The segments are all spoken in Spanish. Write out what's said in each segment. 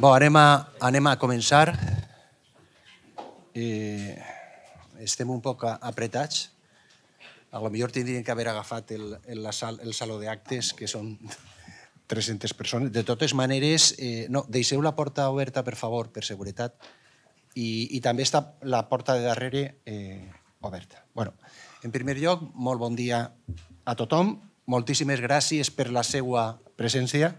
Bé, anem a, anem a començar. Eh, estem un poc apretats. A lo millor tindrien que haver agafat el, el, la sal, el saló d'actes, que són 300 persones. De totes maneres, eh, no, deixeu la porta oberta, per favor, per seguretat. I, i també està la porta de darrere eh, oberta. Bueno, en primer lloc, molt bon dia a tothom. Moltíssimes gràcies per la seva presència.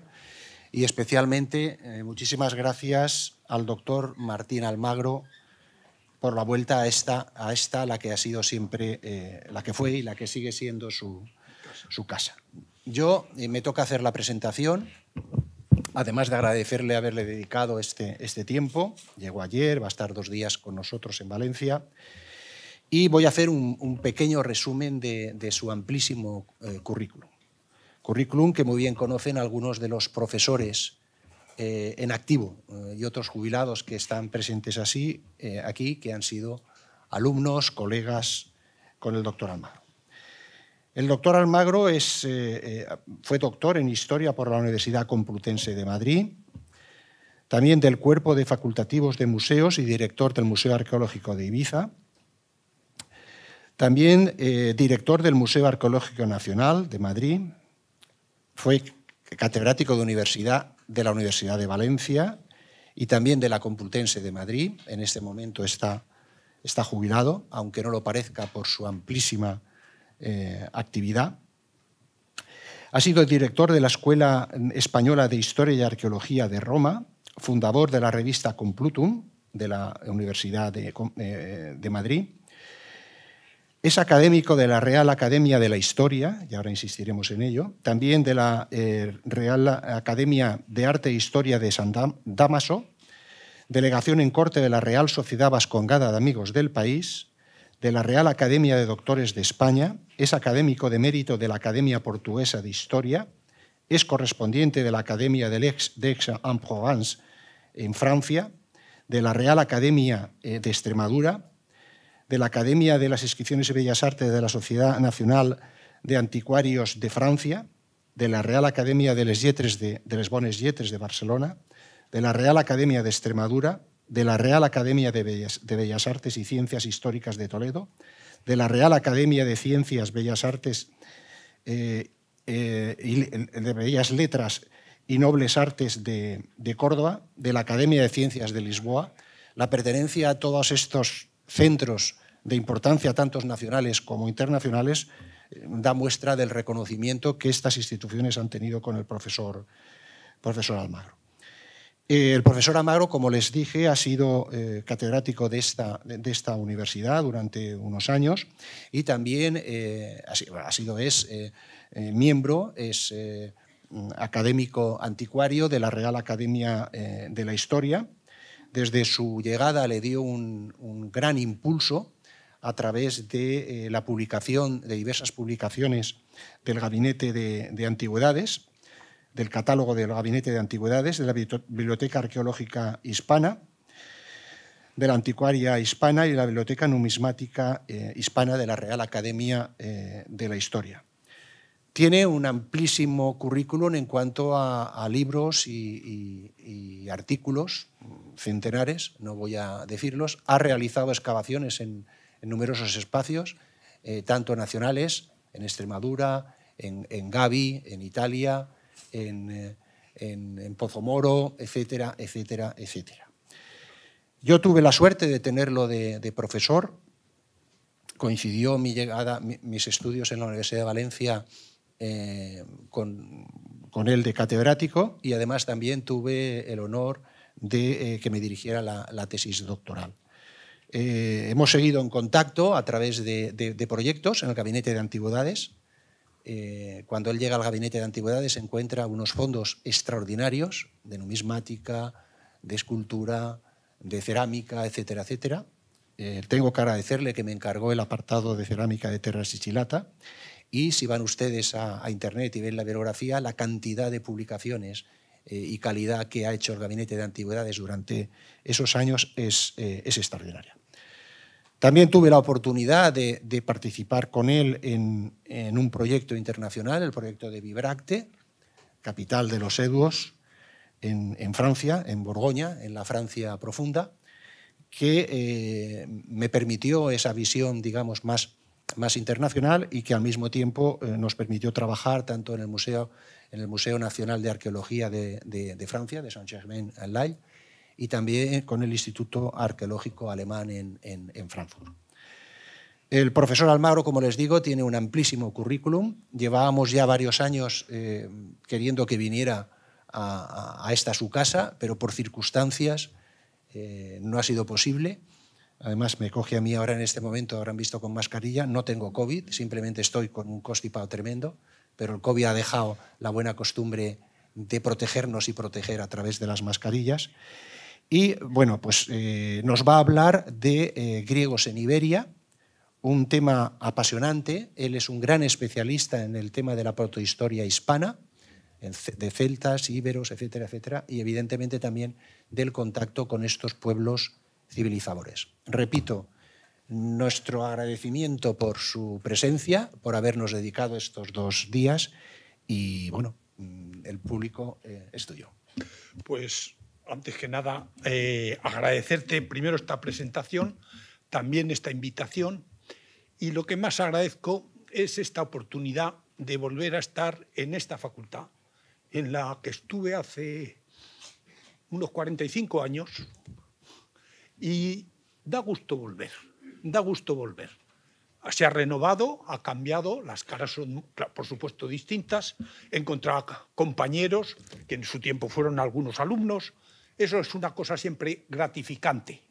Y especialmente, eh, muchísimas gracias al doctor Martín Almagro por la vuelta a esta, a esta la que ha sido siempre, eh, la que fue y la que sigue siendo su, casa. Yo eh, me toca hacer la presentación, además de agradecerle haberle dedicado este, este tiempo. Llegó ayer, va a estar dos días con nosotros en Valencia. Y voy a hacer un, pequeño resumen de, de su amplísimo currículum. Currículum que muy bien conocen algunos de los profesores eh, en activo eh, y otros jubilados que están presentes así, eh, aquí, que han sido alumnos, colegas con el doctor Almagro. El doctor Almagro es, fue doctor en Historia por la Universidad Complutense de Madrid, también del Cuerpo de Facultativos de Museos y director del Museo Arqueológico de Ibiza, también director del Museo Arqueológico Nacional de Madrid, fue catedrático de universidad de la Universidad de Valencia y también de la Complutense de Madrid. En este momento está, jubilado, aunque no lo parezca por su amplísima eh, actividad. Ha sido director de la Escuela Española de Historia y Arqueología de Roma, fundador de la revista Complutum de la Universidad de eh, Madrid es académico de la Real Academia de la Historia, y ahora insistiremos en ello, también de la eh, Real Academia de Arte e Historia de San Damaso, delegación en corte de la Real Sociedad Vascongada de Amigos del País, de la Real Academia de Doctores de España, es académico de mérito de la Academia Portuguesa de Historia, es correspondiente de la Academia de l'Aix-en-Provence en Francia, de la Real Academia eh, de Extremadura, de la Academia de las Inscripciones y Bellas Artes de la Sociedad Nacional de Anticuarios de Francia, de la Real Academia de les, Lletres de, les Bones Lletres de Barcelona, de la Real Academia de Extremadura, de la Real Academia de Bellas, Artes y Ciencias Históricas de Toledo, de la Real Academia de Ciencias, Bellas Artes eh, eh, y de Bellas Letras y Nobles Artes de, de, Córdoba, de la Academia de Ciencias de Lisboa. La pertenencia a todos estos centros de importancia, tantos nacionales como internacionales, eh, da muestra del reconocimiento que estas instituciones han tenido con el profesor, profesor Almagro. Eh, el profesor Almagro, como les dije, ha sido eh, catedrático de esta, de esta, universidad durante unos años y también ha sido, es miembro, es mm, académico anticuario de la Real Academia de la Historia. Desde su llegada le dio un gran impulso a través de eh, la publicación de diversas publicaciones del Gabinete de, Antigüedades, del catálogo del Gabinete de Antigüedades, de la Biblioteca Arqueológica Hispana, de la Anticuaria Hispana y la Biblioteca Numismática eh, Hispana de la Real Academia eh, de la Historia. Tiene un amplísimo currículum en cuanto a, libros y artículos, centenares, no voy a decirlos. Ha realizado excavaciones en, en numerosos espacios, eh, tanto nacionales, en Extremadura, en, en Gavi, en Italia, en, Pozo eh, en, etcétera, etcétera, etcétera. Yo tuve la suerte de tenerlo de, profesor. Coincidió mi llegada, mis estudios en la Universidad de Valencia eh, con, con, él de catedrático y además también tuve el honor de que me dirigiera la tesis doctoral. Eh, hemos seguido en contacto a través de, proyectos en el Gabinete de Antigüedades. Eh, cuando él llega al Gabinete de Antigüedades encuentra unos fondos extraordinarios de numismática, de escultura, de cerámica, etcétera, etcétera. Eh, tengo que agradecerle que me encargó el apartado de cerámica de Terra Sichilata. Y si van ustedes a, Internet y ven la bibliografía, la cantidad de publicaciones y calidad que ha hecho el Gabinete de Antigüedades durante esos años es extraordinaria. También tuve la oportunidad de, participar con él en, un proyecto internacional, el proyecto de Vibracte, capital de los Eduos, en, Francia, en Borgoña, en la Francia profunda, que eh, me permitió esa visión, digamos, más, internacional y que al mismo tiempo eh, nos permitió trabajar tanto en el Museo, Nacional de Arqueología de, de Francia, de Saint-Germain-en-Laye, y también con el Instituto Arqueológico Alemán en, en, en Frankfurt. El profesor Almagro, como les digo, tiene un amplísimo currículum. Llevábamos ya varios años eh, queriendo que viniera a, a, esta su casa, pero por circunstancias eh, no ha sido posible. Además, me coge a mí ahora en este momento, habrán visto con mascarilla, no tengo COVID, simplemente estoy con un costipado tremendo, pero el COVID ha dejado la buena costumbre de protegernos y proteger a través de las mascarillas. Y bueno, pues eh, nos va a hablar de eh, griegos en Iberia, un tema apasionante. Él es un gran especialista en el tema de la protohistoria hispana, de celtas, íberos, etcétera, etcétera, y evidentemente también del contacto con estos pueblos civilizadores. Repito, nuestro agradecimiento por su presencia, por habernos dedicado estos dos días y bueno, mm, el público eh, es tuyo. Pues antes que nada, eh, agradecerte primero esta presentación, también esta invitación, y lo que más agradezco es esta oportunidad de volver a estar en esta facultad, en la que estuve hace unos 45 años, y da gusto volver, da gusto volver. Se ha renovado, ha cambiado, las caras son, por supuesto, distintas. He encontrado compañeros que en su tiempo fueron algunos alumnos, eso es una cosa siempre gratificante.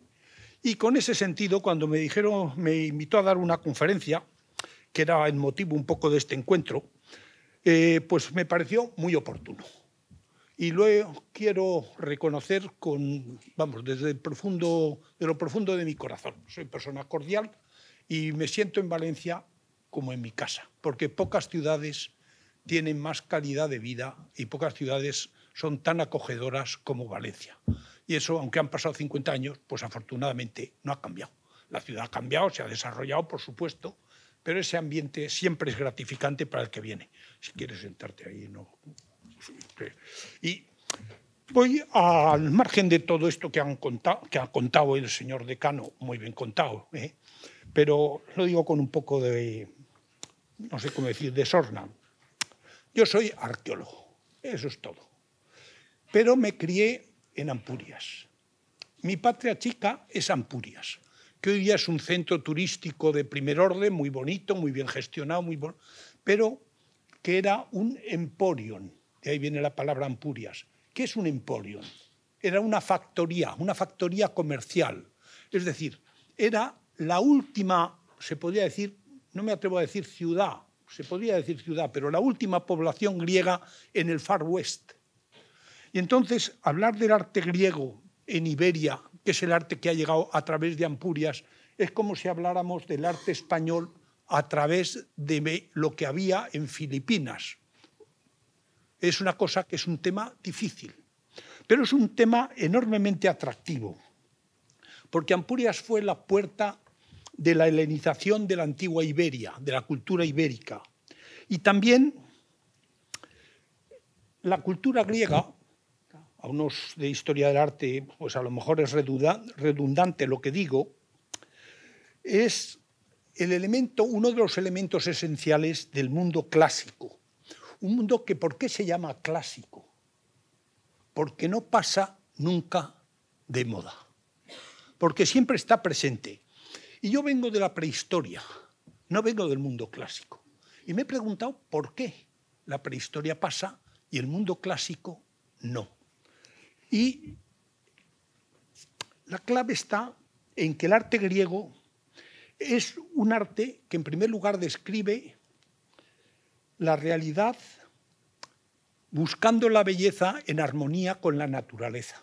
Y con ese sentido, cuando me dijeron, me invitó a dar una conferencia, que era el motivo un poco de este encuentro, eh, pues me pareció muy oportuno. Y luego quiero reconocer con, vamos, desde el profundo, de lo profundo de mi corazón. Soy persona cordial y me siento en Valencia como en mi casa, porque pocas ciudades tienen más calidad de vida y pocas ciudades son tan acogedoras como Valencia. Y eso, aunque han pasado 50 años, pues afortunadamente no ha cambiado. La ciudad ha cambiado, se ha desarrollado, por supuesto, pero ese ambiente siempre es gratificante para el que viene. Si quieres sentarte ahí, no. Y voy al margen de todo esto que, han contado, que ha contado el señor decano, muy bien contado, ¿eh? pero lo digo con un poco de, no sé cómo decir, de sorna. Yo soy arqueólogo, eso es todo pero me crié en Ampurias. Mi patria chica es Ampurias, que hoy día es un centro turístico de primer orden, muy bonito, muy bien gestionado, muy pero que era un emporion, de ahí viene la palabra Ampurias. ¿Qué es un emporion? Era una factoría, una factoría comercial. Es decir, era la última, se podría decir, no me atrevo a decir ciudad, se podría decir ciudad, pero la última población griega en el Far West, y entonces hablar del arte griego en Iberia, que es el arte que ha llegado a través de Ampurias, es como si habláramos del arte español a través de lo que había en Filipinas. Es una cosa que es un tema difícil, pero es un tema enormemente atractivo, porque Ampurias fue la puerta de la helenización de la antigua Iberia, de la cultura ibérica. Y también la cultura griega a unos de historia del arte, pues a lo mejor es redundante lo que digo, es el elemento, uno de los elementos esenciales del mundo clásico. Un mundo que, ¿por qué se llama clásico? Porque no pasa nunca de moda, porque siempre está presente. Y yo vengo de la prehistoria, no vengo del mundo clásico. Y me he preguntado por qué la prehistoria pasa y el mundo clásico no. Y la clave está en que el arte griego es un arte que en primer lugar describe la realidad buscando la belleza en armonía con la naturaleza.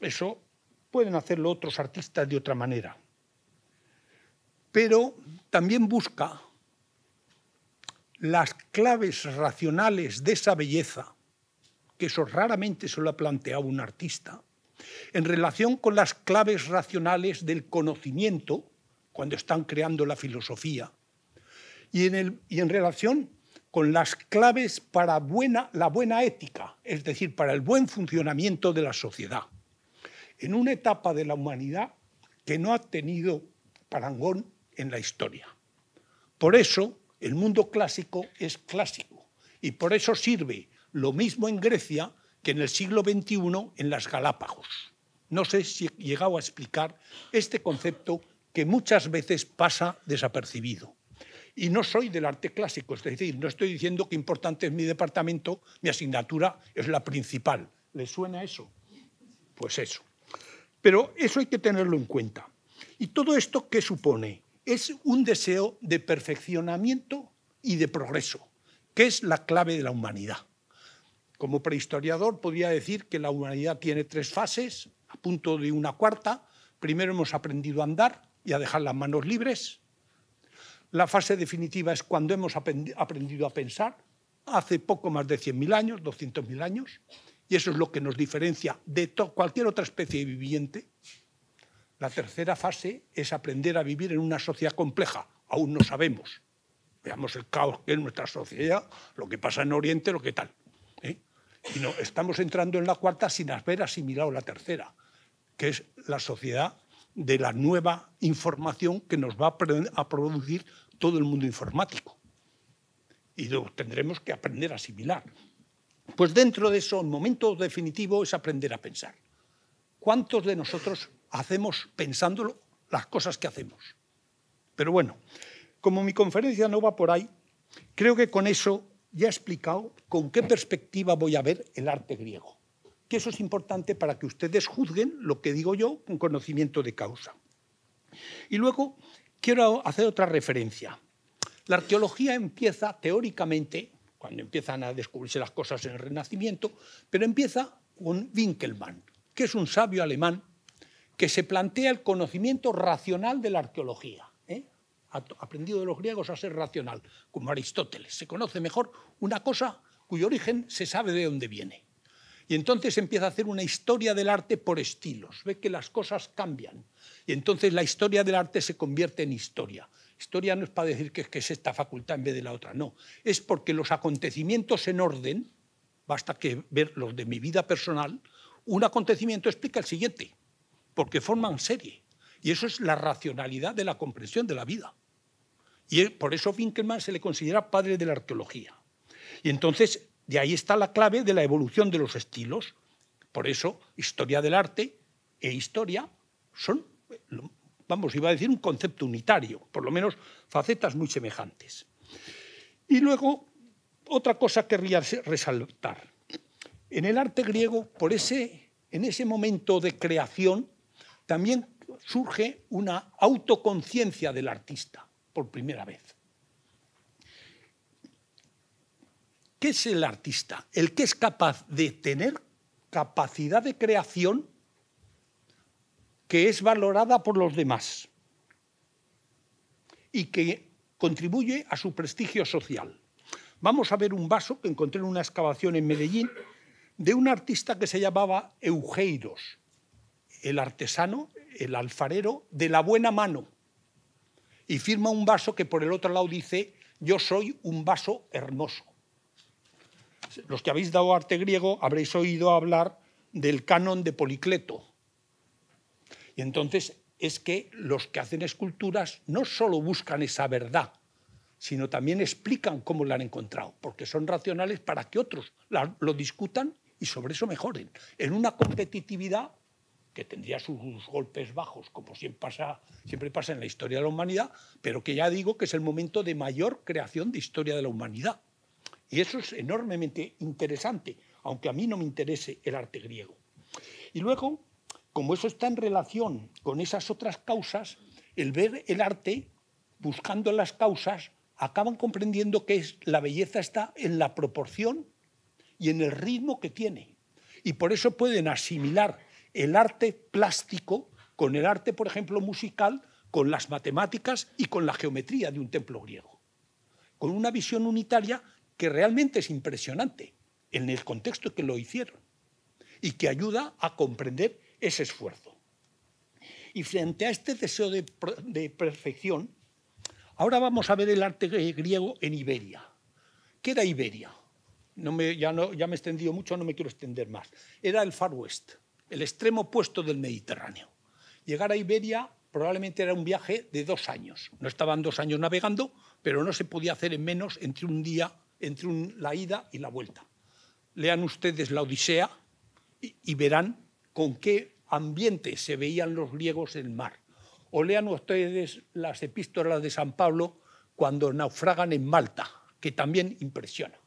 Eso pueden hacerlo otros artistas de otra manera. Pero también busca las claves racionales de esa belleza que eso raramente se lo ha planteado un artista, en relación con las claves racionales del conocimiento cuando están creando la filosofía y en, el, en relación con las claves para buena, la buena ética, es decir, para el buen funcionamiento de la sociedad. En una etapa de la humanidad que no ha tenido parangón en la historia. Por eso el mundo clásico es clásico y por eso sirve lo mismo en Grecia que en el siglo XXI en las Galápagos. No sé si he llegado a explicar este concepto que muchas veces pasa desapercibido. Y no soy del arte clásico, es decir, no estoy diciendo que importante es mi departamento, mi asignatura es la principal. ¿Le suena eso? Pues eso. Pero eso hay que tenerlo en cuenta. ¿Y todo esto qué supone? Es un deseo de perfeccionamiento y de progreso, que es la clave de la humanidad. Como prehistoriador podría decir que la humanidad tiene tres fases, a punto de una cuarta. Primero hemos aprendido a andar y a dejar las manos libres. La fase definitiva es cuando hemos aprendido a pensar, hace poco más de 100.000 años, 200.000 años, y eso es lo que nos diferencia de cualquier otra especie viviente. La tercera fase es aprender a vivir en una sociedad compleja, aún no sabemos. Veamos el caos que es nuestra sociedad, lo que pasa en Oriente, lo que tal. ¿Eh? Y no, estamos entrando en la cuarta sin haber asimilado la tercera, que es la sociedad de la nueva información que nos va a producir todo el mundo informático. Y lo tendremos que aprender a asimilar. Pues dentro de eso, el momento definitivo es aprender a pensar. ¿Cuántos de nosotros hacemos pensándolo las cosas que hacemos? Pero bueno, como mi conferencia no va por ahí, creo que con eso ya he explicado con qué perspectiva voy a ver el arte griego. Que eso es importante para que ustedes juzguen lo que digo yo con conocimiento de causa. Y luego quiero hacer otra referencia. La arqueología empieza teóricamente, cuando empiezan a descubrirse las cosas en el Renacimiento, pero empieza con Winkelmann, que es un sabio alemán que se plantea el conocimiento racional de la arqueología aprendido de los griegos a ser racional, como Aristóteles. Se conoce mejor una cosa cuyo origen se sabe de dónde viene. Y entonces empieza a hacer una historia del arte por estilos, ve que las cosas cambian. Y entonces la historia del arte se convierte en historia. Historia no es para decir que, que es esta facultad en vez de la otra, no. Es porque los acontecimientos en orden, basta que ver los de mi vida personal, un acontecimiento explica el siguiente, porque forman serie. Y eso es la racionalidad de la comprensión de la vida. Y por eso Winkelmann se le considera padre de la arqueología. Y entonces, de ahí está la clave de la evolución de los estilos. Por eso, historia del arte e historia son, vamos, iba a decir un concepto unitario, por lo menos facetas muy semejantes. Y luego, otra cosa querría resaltar. En el arte griego, por ese, en ese momento de creación, también surge una autoconciencia del artista por primera vez. ¿Qué es el artista? El que es capaz de tener capacidad de creación que es valorada por los demás y que contribuye a su prestigio social. Vamos a ver un vaso que encontré en una excavación en Medellín de un artista que se llamaba Eugeiros, el artesano, el alfarero de la buena mano y firma un vaso que por el otro lado dice, yo soy un vaso hermoso. Los que habéis dado arte griego habréis oído hablar del canon de Policleto. Y entonces es que los que hacen esculturas no solo buscan esa verdad, sino también explican cómo la han encontrado, porque son racionales para que otros lo discutan y sobre eso mejoren, en una competitividad que tendría sus golpes bajos, como siempre pasa, en la historia de la humanidad, pero que ya digo que es el momento de mayor creación de historia de la humanidad. Y eso es enormemente interesante, aunque a mí no me interese el arte griego. Y luego, como eso está en relación con esas otras causas, el ver el arte buscando las causas acaban comprendiendo que la belleza está en la proporción y en el ritmo que tiene. Y por eso pueden asimilar el arte plástico con el arte, por ejemplo, musical, con las matemáticas y con la geometría de un templo griego, con una visión unitaria que realmente es impresionante en el contexto que lo hicieron y que ayuda a comprender ese esfuerzo. Y frente a este deseo de, perfección, ahora vamos a ver el arte griego en Iberia. ¿Qué era Iberia? No me, ya, ya me he extendido mucho, no me quiero extender más. Era el Far West el extremo opuesto del Mediterráneo. Llegar a Iberia probablemente era un viaje de dos años. No estaban dos años navegando, pero no se podía hacer en menos entre un día, entre la ida y la vuelta. Lean ustedes la Odisea y, y verán con qué ambiente se veían los griegos en el mar. O lean ustedes las epístolas de San Pablo cuando naufragan en Malta, que también impresiona,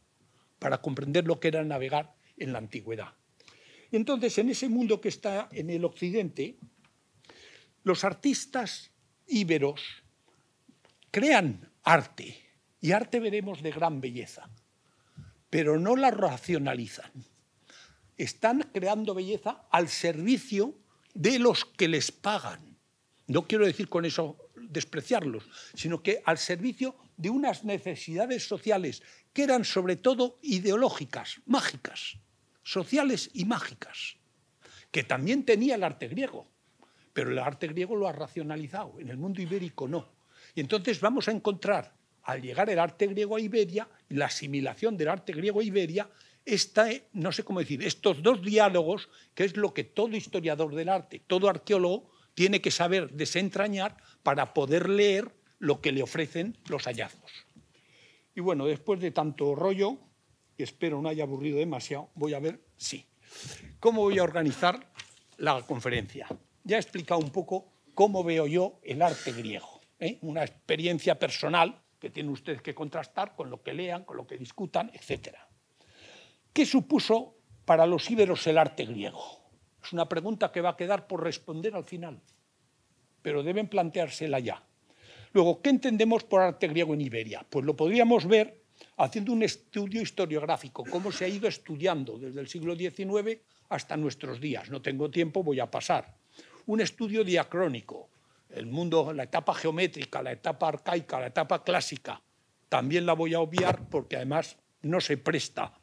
para comprender lo que era navegar en la antigüedad entonces, en ese mundo que está en el occidente, los artistas íberos crean arte, y arte veremos de gran belleza, pero no la racionalizan. Están creando belleza al servicio de los que les pagan. No quiero decir con eso despreciarlos, sino que al servicio de unas necesidades sociales que eran sobre todo ideológicas, mágicas sociales y mágicas, que también tenía el arte griego, pero el arte griego lo ha racionalizado, en el mundo ibérico no. Y entonces vamos a encontrar, al llegar el arte griego a Iberia, la asimilación del arte griego a Iberia, eh, no sé cómo decir, estos dos diálogos, que es lo que todo historiador del arte, todo arqueólogo, tiene que saber desentrañar para poder leer lo que le ofrecen los hallazgos. Y bueno, después de tanto rollo, espero no haya aburrido demasiado, voy a ver sí. ¿Cómo voy a organizar la conferencia? Ya he explicado un poco cómo veo yo el arte griego, ¿eh? una experiencia personal que tienen ustedes que contrastar con lo que lean, con lo que discutan, etc. ¿Qué supuso para los íberos el arte griego? Es una pregunta que va a quedar por responder al final, pero deben planteársela ya. Luego, ¿qué entendemos por arte griego en Iberia? Pues lo podríamos ver haciendo un estudio historiográfico, cómo se ha ido estudiando desde el siglo XIX hasta nuestros días. No tengo tiempo, voy a pasar. Un estudio diacrónico, el mundo, la etapa geométrica, la etapa arcaica, la etapa clásica. También la voy a obviar porque además no se presta.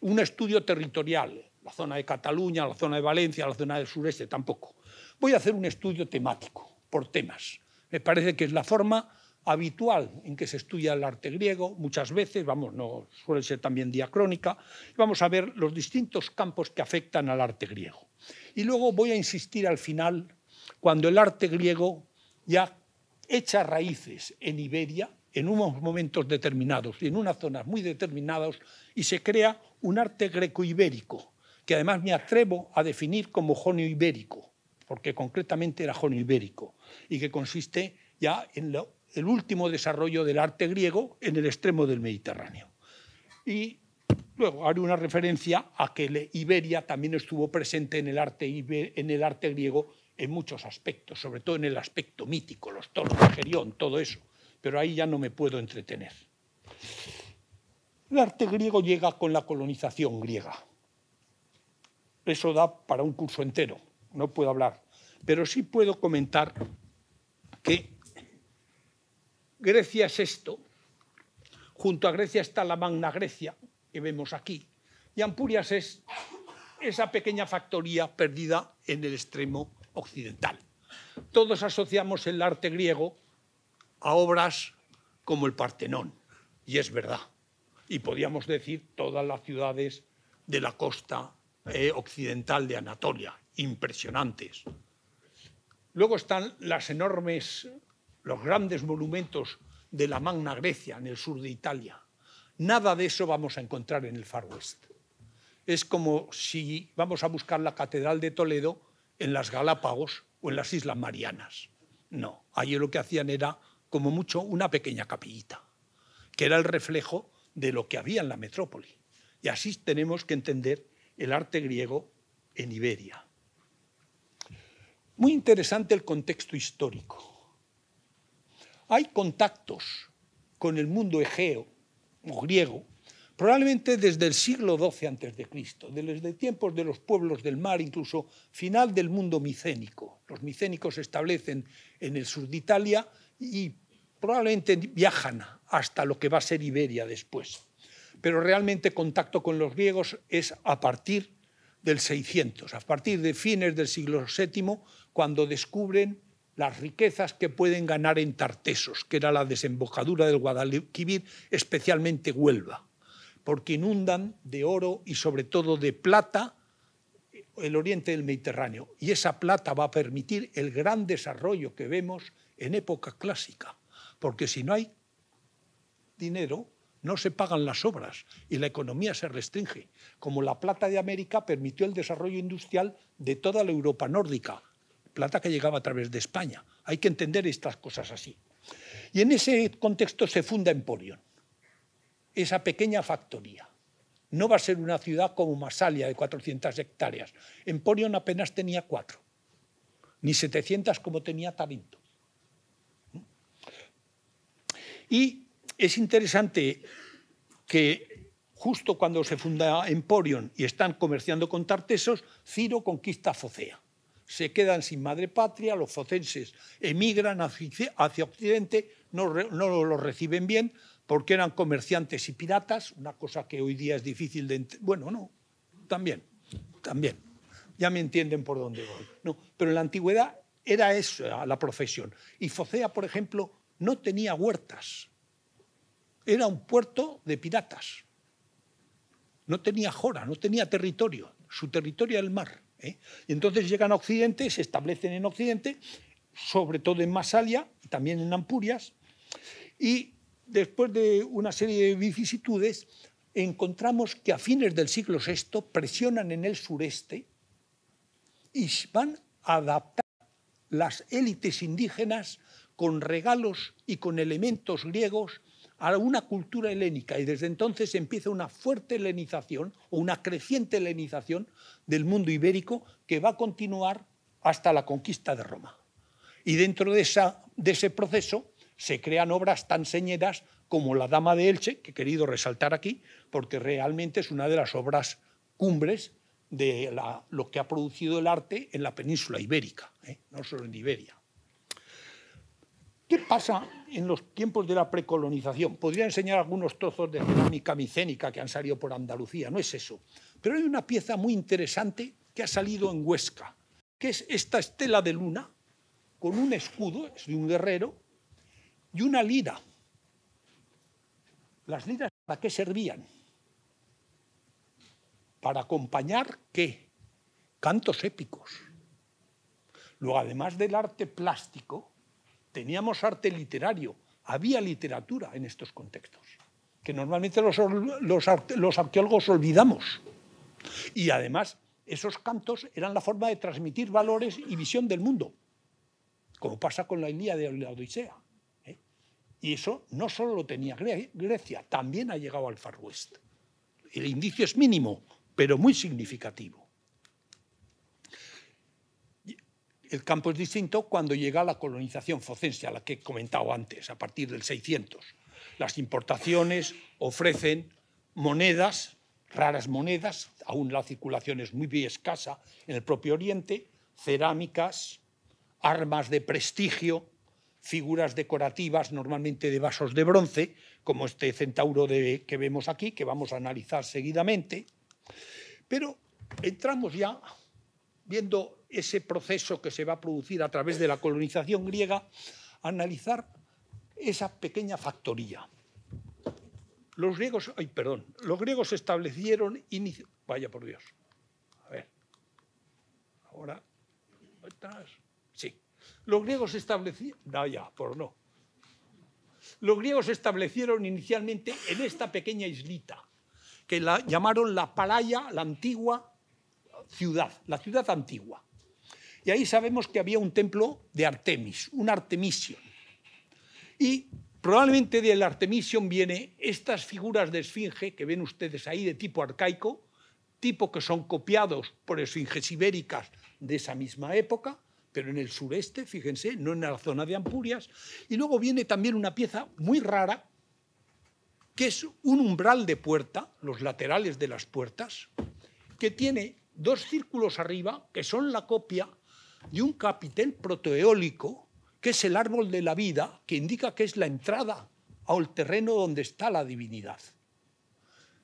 Un estudio territorial, la zona de Cataluña, la zona de Valencia, la zona del sureste, tampoco. Voy a hacer un estudio temático, por temas. Me parece que es la forma habitual en que se estudia el arte griego, muchas veces, vamos, no suele ser también diacrónica, vamos a ver los distintos campos que afectan al arte griego. Y luego voy a insistir al final, cuando el arte griego ya echa raíces en Iberia, en unos momentos determinados y en unas zonas muy determinadas, y se crea un arte greco-ibérico, que además me atrevo a definir como jonio-ibérico, porque concretamente era jonio-ibérico, y que consiste ya en lo el último desarrollo del arte griego en el extremo del Mediterráneo. Y luego haré una referencia a que Iberia también estuvo presente en el arte, griego en muchos aspectos, sobre todo en el aspecto mítico, los tonos de Gerión, todo eso. Pero ahí ya no me puedo entretener. El arte griego llega con la colonización griega. Eso da para un curso entero, no puedo hablar. Pero sí puedo comentar que Grecia es esto. Junto a Grecia está la Magna Grecia, que vemos aquí. Y Ampurias es esa pequeña factoría perdida en el extremo occidental. Todos asociamos el arte griego a obras como el Partenón, y es verdad. Y podríamos decir todas las ciudades de la costa eh, occidental de Anatolia, impresionantes. Luego están las enormes los grandes monumentos de la Magna Grecia en el sur de Italia. Nada de eso vamos a encontrar en el Far West. Es como si vamos a buscar la Catedral de Toledo en las Galápagos o en las Islas Marianas. No, allí lo que hacían era, como mucho, una pequeña capillita, que era el reflejo de lo que había en la metrópoli. Y así tenemos que entender el arte griego en Iberia. Muy interesante el contexto histórico. Hay contactos con el mundo egeo o griego, probablemente desde el siglo XII a.C., desde tiempos de los pueblos del mar, incluso final del mundo micénico. Los micénicos se establecen en el sur de Italia y probablemente viajan hasta lo que va a ser Iberia después. Pero realmente contacto con los griegos es a partir del 600, a partir de fines del siglo VII, cuando descubren las riquezas que pueden ganar en Tartesos, que era la desembocadura del Guadalquivir, especialmente Huelva, porque inundan de oro y sobre todo de plata el oriente del Mediterráneo. Y esa plata va a permitir el gran desarrollo que vemos en época clásica, porque si no hay dinero, no se pagan las obras y la economía se restringe, como la plata de América permitió el desarrollo industrial de toda la Europa nórdica, plata que llegaba a través de España. Hay que entender estas cosas así. Y en ese contexto se funda Emporion, esa pequeña factoría. No va a ser una ciudad como Masalia de 400 hectáreas. Emporion apenas tenía cuatro, ni 700 como tenía talento. Y es interesante que justo cuando se funda Emporion y están comerciando con Tartesos, Ciro conquista Focea se quedan sin madre patria, los focenses emigran hacia Occidente, no, no los reciben bien porque eran comerciantes y piratas, una cosa que hoy día es difícil de... entender. Bueno, no, también, también. Ya me entienden por dónde voy. No, pero en la antigüedad era esa la profesión. Y Focea, por ejemplo, no tenía huertas. Era un puerto de piratas. No tenía jora, no tenía territorio. Su territorio era el mar. Y ¿eh? entonces llegan a Occidente, se establecen en Occidente, sobre todo en Masalia, también en Ampurias, y después de una serie de vicisitudes, encontramos que a fines del siglo VI presionan en el sureste y van a adaptar las élites indígenas con regalos y con elementos griegos a una cultura helénica y desde entonces empieza una fuerte helenización o una creciente helenización del mundo ibérico que va a continuar hasta la conquista de Roma. Y dentro de, esa, de ese proceso se crean obras tan señeras como La Dama de Elche, que he querido resaltar aquí, porque realmente es una de las obras cumbres de lo que ha producido el arte en la península ibérica, ¿eh? no solo en Iberia. ¿Qué pasa en los tiempos de la precolonización? Podría enseñar algunos trozos de cerámica micénica que han salido por Andalucía, no es eso. Pero hay una pieza muy interesante que ha salido en Huesca, que es esta estela de luna con un escudo, es de un guerrero, y una lira. ¿Las liras para qué servían? Para acompañar qué? Cantos épicos. Luego, además del arte plástico, teníamos arte literario, había literatura en estos contextos, que normalmente los, arqueólogos olvidamos. Y además, esos cantos eran la forma de transmitir valores y visión del mundo, como pasa con la Ilíada de la Odisea. ¿eh? Y eso no solo lo tenía Grecia, también ha llegado al Far West. El indicio es mínimo, pero muy significativo. el campo es distinto cuando llega la colonización focense, a la que he comentado antes, a partir del 600. Las importaciones ofrecen monedas, raras monedas, aún la circulación es muy escasa en el propio Oriente, cerámicas, armas de prestigio, figuras decorativas, normalmente de vasos de bronce, como este centauro que vemos aquí, que vamos a analizar seguidamente. Pero entramos ya viendo ese proceso que se va a producir a través de la colonización griega, analizar esa pequeña factoría. Los griegos, ay, perdón, los griegos establecieron inicio, vaya por Dios. A ver. Ahora atrás. Sí. Los griegos establecieron, no ya, por no. Los griegos establecieron inicialmente en esta pequeña islita que la llamaron la Palaya, la antigua ciudad, la ciudad antigua. Y ahí sabemos que había un templo de Artemis, un Artemision Y probablemente del Artemision viene estas figuras de esfinge que ven ustedes ahí de tipo arcaico, tipo que son copiados por esfinges ibéricas de esa misma época, pero en el sureste, fíjense, no en la zona de Ampurias. Y luego viene también una pieza muy rara, que es un umbral de puerta, los laterales de las puertas, que tiene dos círculos arriba que son la copia de un capitel protoeólico que es el árbol de la vida, que indica que es la entrada al terreno donde está la divinidad.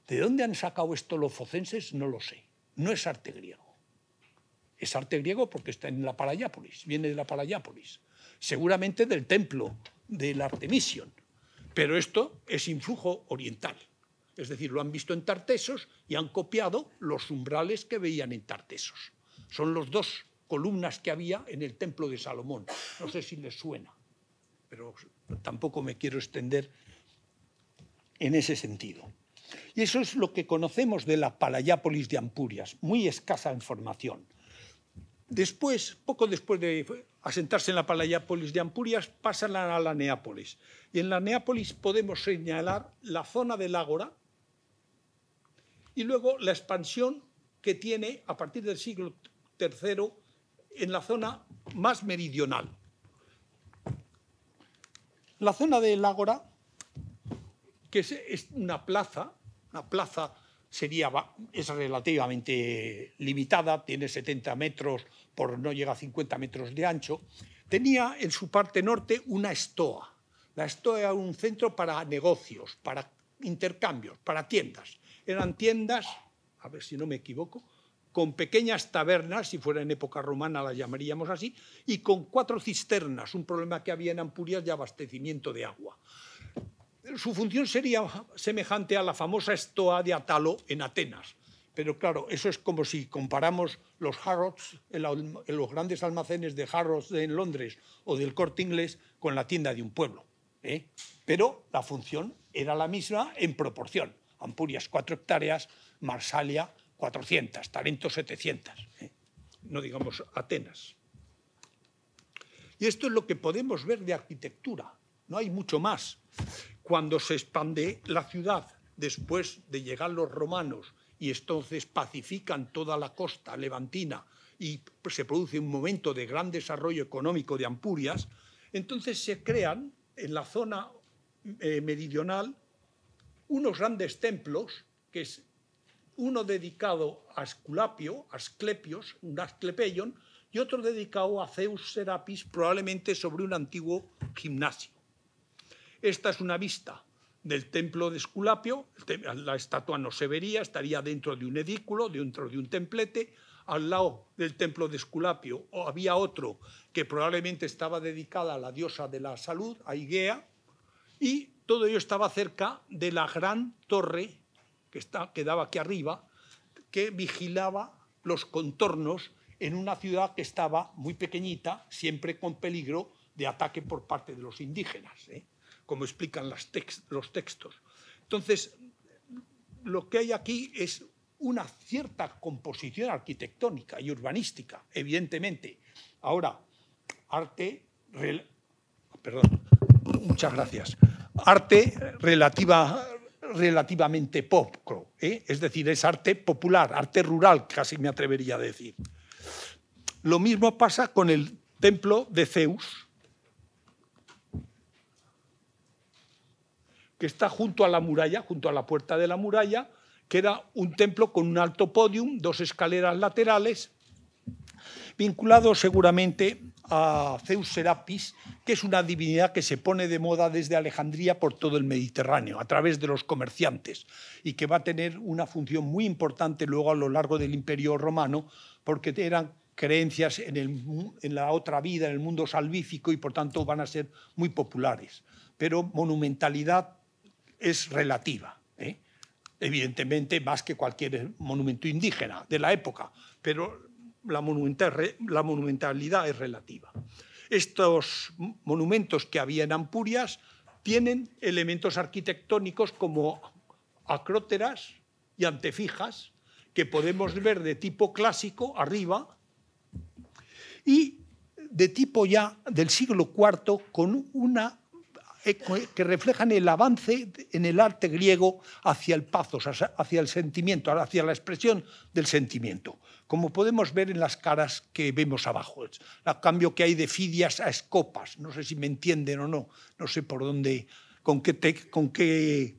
¿De dónde han sacado esto los focenses? No lo sé. No es arte griego. Es arte griego porque está en la Parayápolis, viene de la Parayápolis, seguramente del templo de la Artemision, pero esto es influjo oriental. Es decir, lo han visto en Tartesos y han copiado los umbrales que veían en Tartesos. Son los dos columnas que había en el templo de Salomón. No sé si les suena, pero tampoco me quiero extender en ese sentido. Y eso es lo que conocemos de la Palayápolis de Ampurias, muy escasa información. Después, poco después de asentarse en la Palayápolis de Ampurias, pasan a la Neápolis. Y en la Neápolis podemos señalar la zona del Ágora, y luego la expansión que tiene a partir del siglo III en la zona más meridional. La zona del Ágora, que es, una plaza, una plaza es relativamente limitada, tiene 70 metros por no llega a 50 metros de ancho, tenía en su parte norte una estoa. La estoa era un centro para negocios, para intercambios, para tiendas eran tiendas, a ver si no me equivoco, con pequeñas tabernas, si fuera en época romana las llamaríamos así, y con cuatro cisternas, un problema que había en Ampurias de abastecimiento de agua. Su función sería semejante a la famosa estoa de Atalo en Atenas, pero claro, eso es como si comparamos los Harrods, los grandes almacenes de Harrods en Londres o del corte inglés con la tienda de un pueblo. ¿eh? Pero la función era la misma en proporción. Ampurias 4 hectáreas, Marsalia 400, Tarento 700. ¿eh? No digamos Atenas. Y esto es lo que podemos ver de arquitectura. No hay mucho más. Cuando se expande la ciudad después de llegar los romanos y entonces pacifican toda la costa levantina y se produce un momento de gran desarrollo económico de Ampurias, entonces se crean en la zona eh, meridional unos grandes templos, que es uno dedicado a Esculapio, a Asclepios, un Asclepeion, y otro dedicado a Zeus Serapis, probablemente sobre un antiguo gimnasio. Esta es una vista del templo de Esculapio, la estatua no se vería, estaría dentro de un edículo, dentro de un templete, al lado del templo de Esculapio había otro que probablemente estaba dedicado a la diosa de la salud, a Igea, y todo ello estaba cerca de la gran torre que quedaba aquí arriba, que vigilaba los contornos en una ciudad que estaba muy pequeñita, siempre con peligro de ataque por parte de los indígenas, ¿eh? como explican los textos. Entonces, lo que hay aquí es una cierta composición arquitectónica y urbanística, evidentemente. Ahora, arte, perdón, Muchas gracias. Arte relativa, relativamente pop, ¿eh? es decir, es arte popular, arte rural, casi me atrevería a decir. Lo mismo pasa con el templo de Zeus, que está junto a la muralla, junto a la puerta de la muralla, que era un templo con un alto podium, dos escaleras laterales, vinculado seguramente a Zeus Serapis, que es una divinidad que se pone de moda desde Alejandría por todo el Mediterráneo, a través de los comerciantes, y que va a tener una función muy importante luego a lo largo del Imperio Romano, porque eran creencias en, la otra vida, en el mundo salvífico, y por tanto van a ser muy populares. Pero monumentalidad es relativa, ¿eh? evidentemente más que cualquier monumento indígena de la época, pero la, monumentalidad es relativa. Estos monumentos que había en Ampurias tienen elementos arquitectónicos como acróteras y antefijas que podemos ver de tipo clásico arriba y de tipo ya del siglo IV con una eh, que reflejan el avance en el arte griego hacia el pathos, hacia el sentimiento, hacia la expresión del sentimiento, como podemos ver en las caras que vemos abajo, el cambio que hay de fidias a escopas, no sé si me entienden o no, no sé por dónde, con qué, con qué,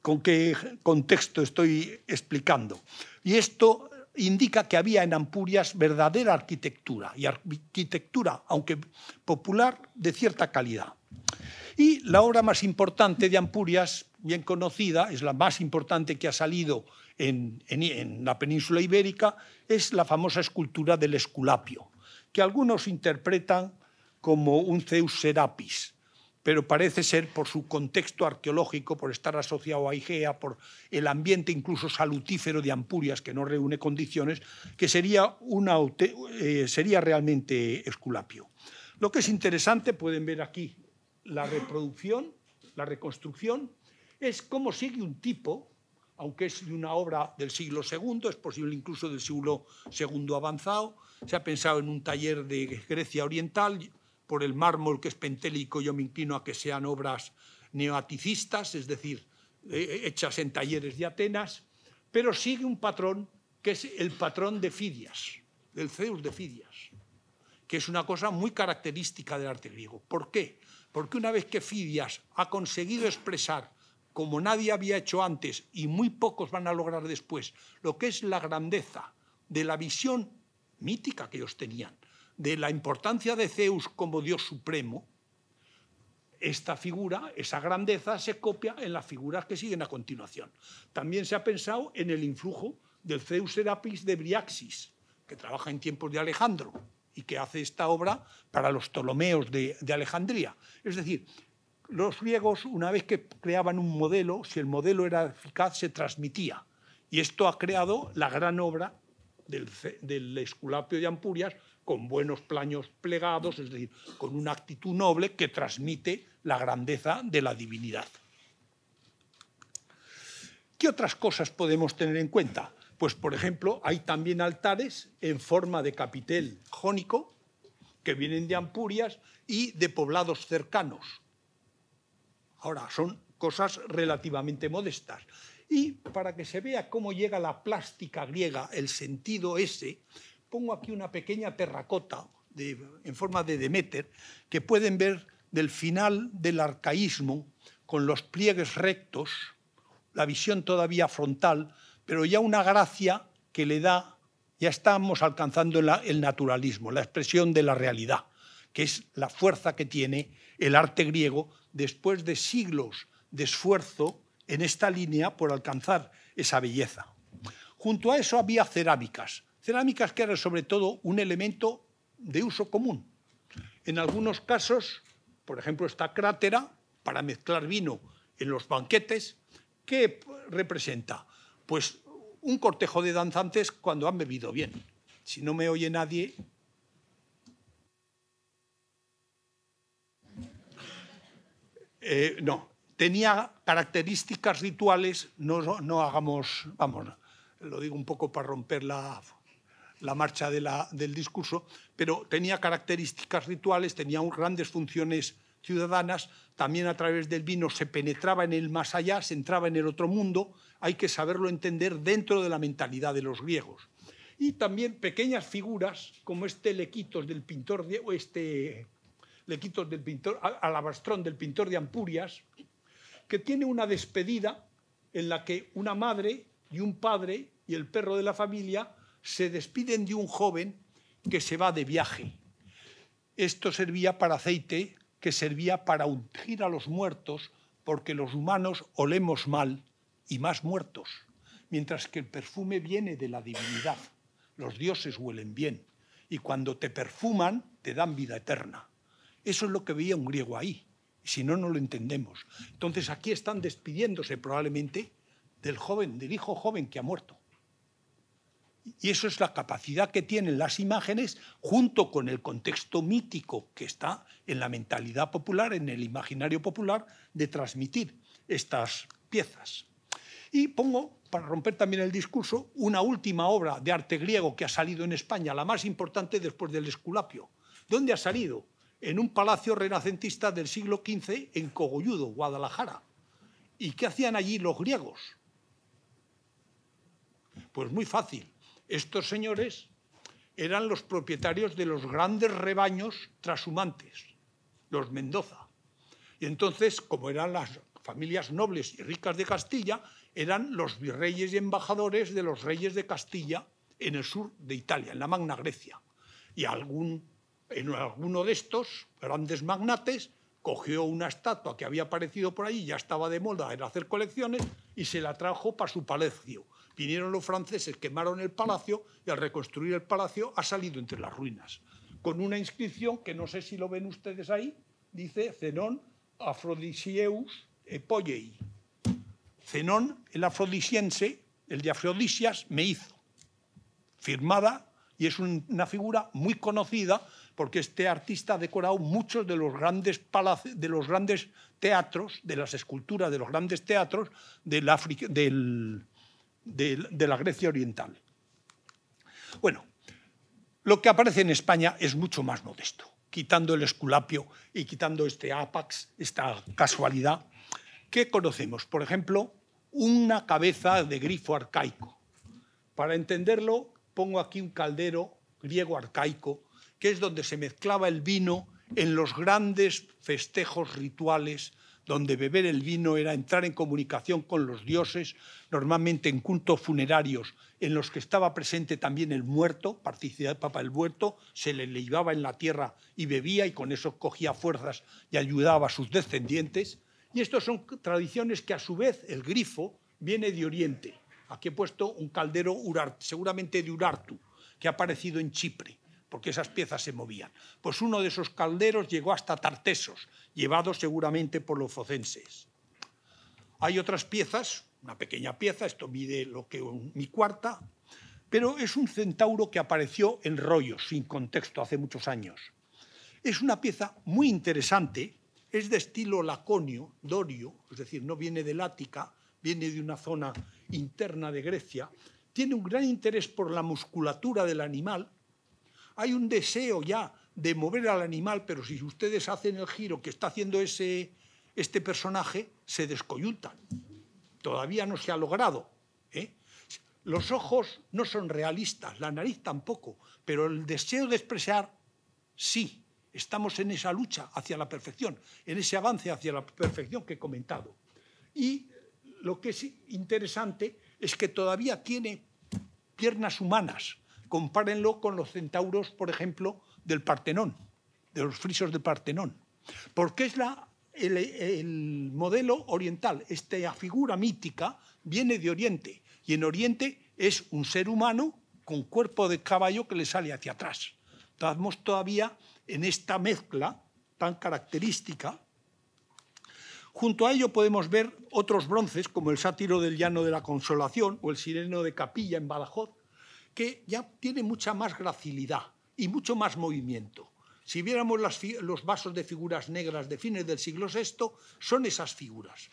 con qué contexto estoy explicando. Y esto indica que había en Ampurias verdadera arquitectura y arquitectura, aunque popular, de cierta calidad. Y la obra más importante de Ampurias, bien conocida, es la más importante que ha salido en, la península ibérica, es la famosa escultura del Esculapio, que algunos interpretan como un Zeus Serapis, pero parece ser por su contexto arqueológico, por estar asociado a Igea, por el ambiente incluso salutífero de Ampurias, que no reúne condiciones, que sería eh, realmente Esculapio. Lo que es interesante, pueden ver aquí la reproducción, la reconstrucción, es cómo sigue un tipo, aunque es de una obra del siglo II, es posible incluso del siglo II avanzado, se ha pensado en un taller de Grecia Oriental, por el mármol que es pentélico yo me inclino a que sean obras neoaticistas, es decir, eh, eh, hechas en talleres de Atenas, pero sigue un patrón que es el patrón de Fidias, del Zeus de Fidias, que es una cosa muy característica del arte griego. ¿Por qué? porque una vez que Fidias ha conseguido expresar, como nadie había hecho antes y muy pocos van a lograr después, lo que es la grandeza de la visión mítica que ellos tenían, de la importancia de Zeus como Dios supremo, esta figura, esa grandeza, se copia en las figuras que siguen a continuación. También se ha pensado en el influjo del Zeus Serapis de Briaxis, que trabaja en tiempos de Alejandro, y que hace esta obra para los Ptolomeos de, Alejandría. Es decir, los griegos, una vez que creaban un modelo, si el modelo era eficaz, se transmitía. Y esto ha creado la gran obra del, Esculapio de Ampurias con buenos plaños plegados, es decir, con una actitud noble que transmite la grandeza de la divinidad. ¿Qué otras cosas podemos tener en cuenta? Pues, por ejemplo, hay también altares en forma de capitel jónico que vienen de Ampurias y de poblados cercanos. Ahora, son cosas relativamente modestas. Y para que se vea cómo llega la plástica griega, el sentido ese, pongo aquí una pequeña terracota en forma de Demeter que pueden ver del final del arcaísmo con los pliegues rectos, la visión todavía frontal, pero ya una gracia que le da, ya estamos alcanzando el naturalismo, la expresión de la realidad, que es la fuerza que tiene el arte griego después de siglos de esfuerzo en esta línea por alcanzar esa belleza. Junto a eso había cerámicas, cerámicas que eran sobre todo un elemento de uso común. En algunos casos, por ejemplo, esta crátera para mezclar vino en los banquetes, ¿qué representa pues un cortejo de danzantes cuando han bebido bien. Si no me oye nadie... Eh, no, tenía características rituales, no, hagamos, vamos, lo digo un poco para romper la, marcha del discurso, pero tenía características rituales, tenía grandes funciones ciudadanas, también a través del vino se penetraba en el más allá, se entraba en el otro mundo, hay que saberlo entender dentro de la mentalidad de los griegos. Y también pequeñas figuras como este Lequitos del pintor, de, este Lequitos del pintor, Alabastrón del pintor de Ampurias, que tiene una despedida en la que una madre y un padre y el perro de la familia se despiden de un joven que se va de viaje. Esto servía para aceite que servía para ungir a los muertos porque los humanos olemos mal y más muertos, mientras que el perfume viene de la divinidad. Los dioses huelen bien y cuando te perfuman te dan vida eterna. Eso es lo que veía un griego ahí, si no, no lo entendemos. Entonces aquí están despidiéndose probablemente del joven, del hijo joven que ha muerto. Y eso es la capacidad que tienen las imágenes junto con el contexto mítico que está en la mentalidad popular, en el imaginario popular, de transmitir estas piezas. Y pongo, para romper también el discurso, una última obra de arte griego que ha salido en España, la más importante después del Esculapio. ¿Dónde ha salido? En un palacio renacentista del siglo XV en Cogolludo, Guadalajara. ¿Y qué hacían allí los griegos? Pues muy fácil estos señores eran los propietarios de los grandes rebaños trashumantes, los Mendoza. Y entonces, como eran las familias nobles y ricas de Castilla, eran los virreyes y embajadores de los reyes de Castilla en el sur de Italia, en la Magna Grecia. Y en alguno de estos grandes magnates cogió una estatua que había aparecido por ahí, ya estaba de moda en hacer colecciones, y se la trajo para su palacio. Vinieron los franceses, quemaron el palacio y al reconstruir el palacio ha salido entre las ruinas, con una inscripción que no sé si lo ven ustedes ahí, dice Zenón Afrodisieus Epoyei. Zenón, el afrodisiense, el de Afrodisias, me hizo, firmada, y es una figura muy conocida porque este artista ha decorado muchos de los grandes palacios, de los grandes teatros, de las esculturas de los grandes teatros del, África, del, de, la Grecia oriental. Bueno, lo que aparece en España es mucho más modesto, quitando el esculapio y quitando este apax, esta casualidad, qué conocemos, por ejemplo, una cabeza de grifo arcaico. Para entenderlo, pongo aquí un caldero griego arcaico, que es donde se mezclaba el vino en los grandes festejos rituales donde beber el vino era entrar en comunicación con los dioses, normalmente en cultos funerarios en los que estaba presente también el muerto, participaba el muerto, se le llevaba en la tierra y bebía y con eso cogía fuerzas y ayudaba a sus descendientes. Y estas son tradiciones que a su vez el grifo viene de Oriente. Aquí he puesto un caldero seguramente de Urartu, que ha aparecido en Chipre porque esas piezas se movían. Pues uno de esos calderos llegó hasta Tartesos, llevado seguramente por los focenses. Hay otras piezas, una pequeña pieza, esto mide lo que mi cuarta, pero es un centauro que apareció en rollos, sin contexto, hace muchos años. Es una pieza muy interesante, es de estilo laconio, dorio, es decir, no viene de Lática, viene de una zona interna de Grecia, tiene un gran interés por la musculatura del animal hay un deseo ya de mover al animal, pero si ustedes hacen el giro que está haciendo ese, este personaje, se descoyuntan. Todavía no se ha logrado. ¿eh? Los ojos no son realistas, la nariz tampoco, pero el deseo de expresar, sí. Estamos en esa lucha hacia la perfección, en ese avance hacia la perfección que he comentado. Y lo que es interesante es que todavía tiene piernas humanas, compárenlo con los centauros, por ejemplo, del Partenón, de los frisos del Partenón. Porque es la, el, el modelo oriental, esta figura mítica viene de Oriente y en Oriente es un ser humano con cuerpo de caballo que le sale hacia atrás. Estamos todavía en esta mezcla tan característica. Junto a ello podemos ver otros bronces, como el sátiro del Llano de la Consolación o el Sireno de Capilla en Badajoz, que ya tiene mucha más gracilidad y mucho más movimiento. Si viéramos los vasos de figuras negras de fines del siglo VI, son esas figuras.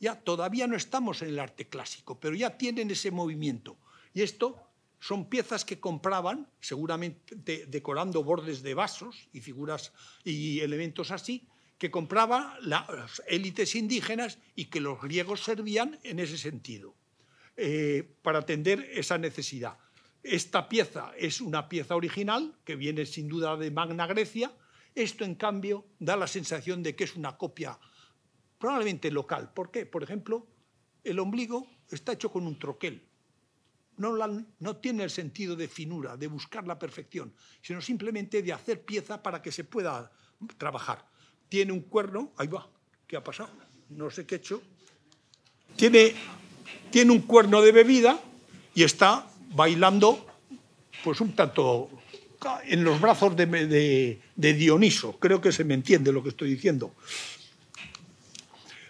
Ya todavía no estamos en el arte clásico, pero ya tienen ese movimiento. Y esto son piezas que compraban, seguramente decorando bordes de vasos y figuras y elementos así, que compraban las élites indígenas y que los griegos servían en ese sentido, eh, para atender esa necesidad. Esta pieza es una pieza original que viene sin duda de Magna Grecia. Esto, en cambio, da la sensación de que es una copia probablemente local. ¿Por qué? Por ejemplo, el ombligo está hecho con un troquel. No, no tiene el sentido de finura, de buscar la perfección, sino simplemente de hacer pieza para que se pueda trabajar. Tiene un cuerno, ahí va, ¿qué ha pasado? No sé qué he hecho. Tiene, tiene un cuerno de bebida y está bailando, pues un tanto en los brazos de, Dioniso. Creo que se me entiende lo que estoy diciendo.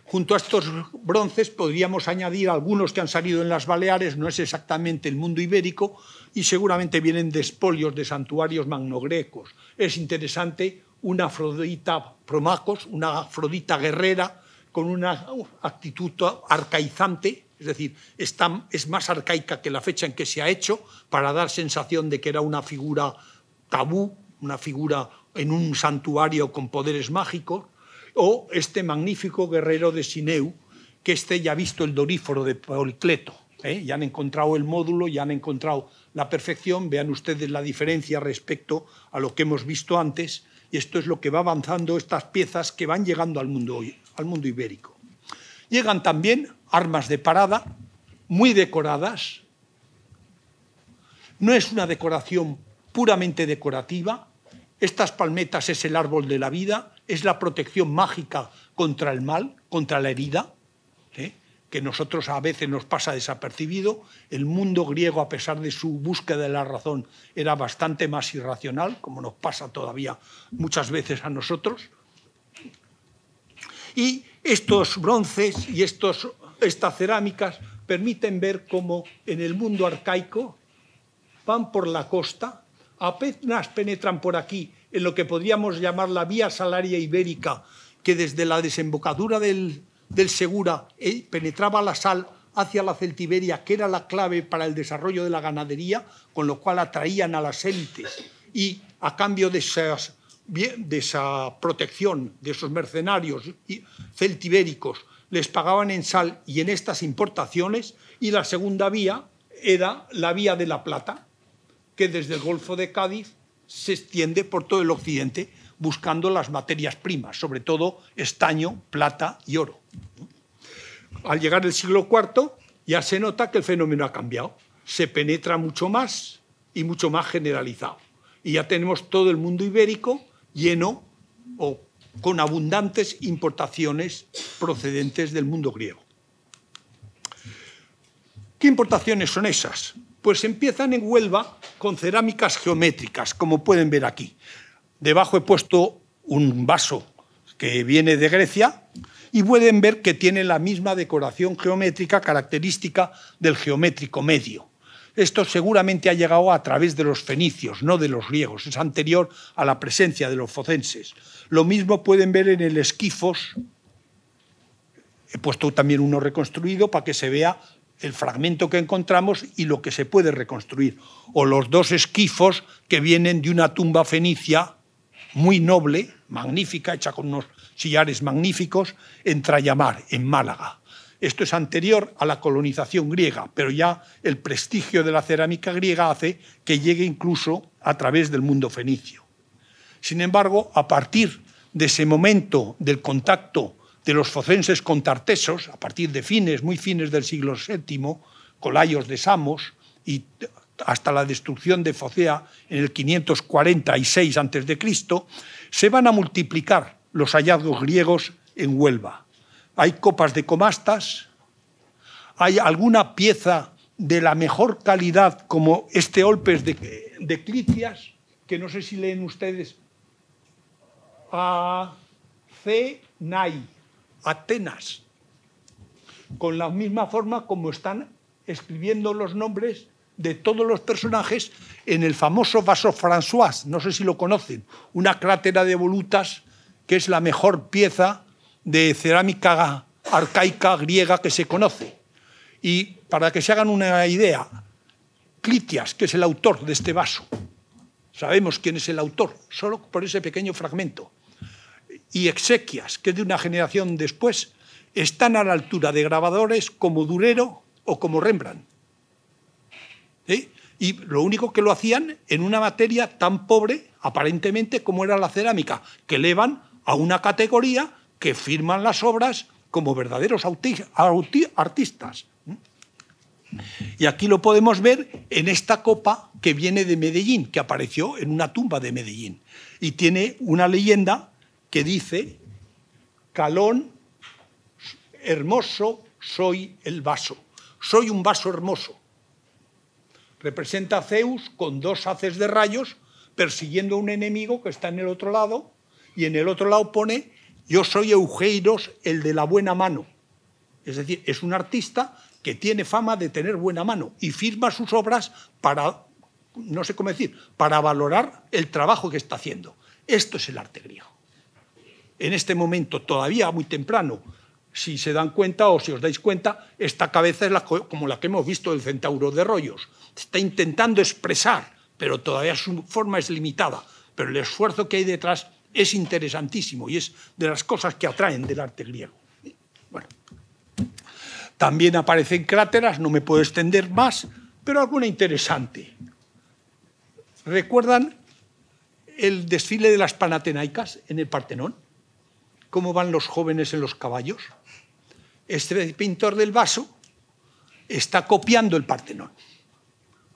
Junto a estos bronces podríamos añadir algunos que han salido en las Baleares, no es exactamente el mundo ibérico, y seguramente vienen de espolios de santuarios magnogrecos. Es interesante una Afrodita promacos, una Afrodita guerrera, con una actitud arcaizante, es decir, es más arcaica que la fecha en que se ha hecho para dar sensación de que era una figura tabú, una figura en un santuario con poderes mágicos, o este magnífico guerrero de Sineu, que este ya ha visto el doríforo de Policleto. ¿eh? Ya han encontrado el módulo, ya han encontrado la perfección, vean ustedes la diferencia respecto a lo que hemos visto antes, y esto es lo que va avanzando estas piezas que van llegando al mundo, al mundo ibérico. Llegan también armas de parada, muy decoradas. No es una decoración puramente decorativa. Estas palmetas es el árbol de la vida, es la protección mágica contra el mal, contra la herida, ¿eh? que nosotros a veces nos pasa desapercibido. El mundo griego, a pesar de su búsqueda de la razón, era bastante más irracional, como nos pasa todavía muchas veces a nosotros. Y estos bronces y estas cerámicas permiten ver cómo en el mundo arcaico van por la costa, apenas penetran por aquí en lo que podríamos llamar la vía salaria ibérica, que desde la desembocadura del, Segura eh, penetraba la sal hacia la celtiberia, que era la clave para el desarrollo de la ganadería, con lo cual atraían a las élites. Y a cambio de de esa protección de esos mercenarios celtibéricos les pagaban en sal y en estas importaciones, y la segunda vía era la vía de la plata, que desde el Golfo de Cádiz se extiende por todo el occidente buscando las materias primas, sobre todo estaño, plata y oro. Al llegar el siglo IV ya se nota que el fenómeno ha cambiado, se penetra mucho más y mucho más generalizado. Y ya tenemos todo el mundo ibérico lleno o con abundantes importaciones procedentes del mundo griego. ¿Qué importaciones son esas? Pues empiezan en Huelva con cerámicas geométricas, como pueden ver aquí. Debajo he puesto un vaso que viene de Grecia y pueden ver que tiene la misma decoración geométrica característica del geométrico medio. Esto seguramente ha llegado a través de los fenicios, no de los griegos. Es anterior a la presencia de los focenses. Lo mismo pueden ver en el esquifos. He puesto también uno reconstruido para que se vea el fragmento que encontramos y lo que se puede reconstruir. O los dos esquifos que vienen de una tumba fenicia muy noble, magnífica, hecha con unos sillares magníficos, en Trayamar, en Málaga. Esto es anterior a la colonización griega, pero ya el prestigio de la cerámica griega hace que llegue incluso a través del mundo fenicio. Sin embargo, a partir de ese momento del contacto de los focenses con Tartesos, a partir de fines, muy fines del siglo VII, colayos de Samos, y hasta la destrucción de Focea en el 546 a.C., se van a multiplicar los hallazgos griegos en Huelva hay copas de comastas, hay alguna pieza de la mejor calidad como este Olpes de, de Clicias, que no sé si leen ustedes, a Cenai, Atenas, con la misma forma como están escribiendo los nombres de todos los personajes en el famoso vaso François, no sé si lo conocen, una crátera de volutas que es la mejor pieza de cerámica arcaica griega que se conoce. Y para que se hagan una idea, Clitias, que es el autor de este vaso, sabemos quién es el autor, solo por ese pequeño fragmento, y Exequias, que es de una generación después, están a la altura de grabadores como Durero o como Rembrandt. Y lo único que lo hacían en una materia tan pobre, aparentemente, como era la cerámica, que elevan a una categoría que firman las obras como verdaderos artistas. Y aquí lo podemos ver en esta copa que viene de Medellín, que apareció en una tumba de Medellín. Y tiene una leyenda que dice, Calón, hermoso soy el vaso, soy un vaso hermoso. Representa a Zeus con dos haces de rayos persiguiendo a un enemigo que está en el otro lado y en el otro lado pone yo soy Eugeiros, el de la buena mano. Es decir, es un artista que tiene fama de tener buena mano y firma sus obras para, no sé cómo decir, para valorar el trabajo que está haciendo. Esto es el arte griego. En este momento, todavía muy temprano, si se dan cuenta o si os dais cuenta, esta cabeza es como la que hemos visto del centauro de rollos. Está intentando expresar, pero todavía su forma es limitada. Pero el esfuerzo que hay detrás es interesantísimo y es de las cosas que atraen del arte griego. también aparecen cráteras, no me puedo extender más, pero alguna interesante. ¿Recuerdan el desfile de las Panatenaicas en el Partenón? ¿Cómo van los jóvenes en los caballos? Este pintor del vaso está copiando el Partenón.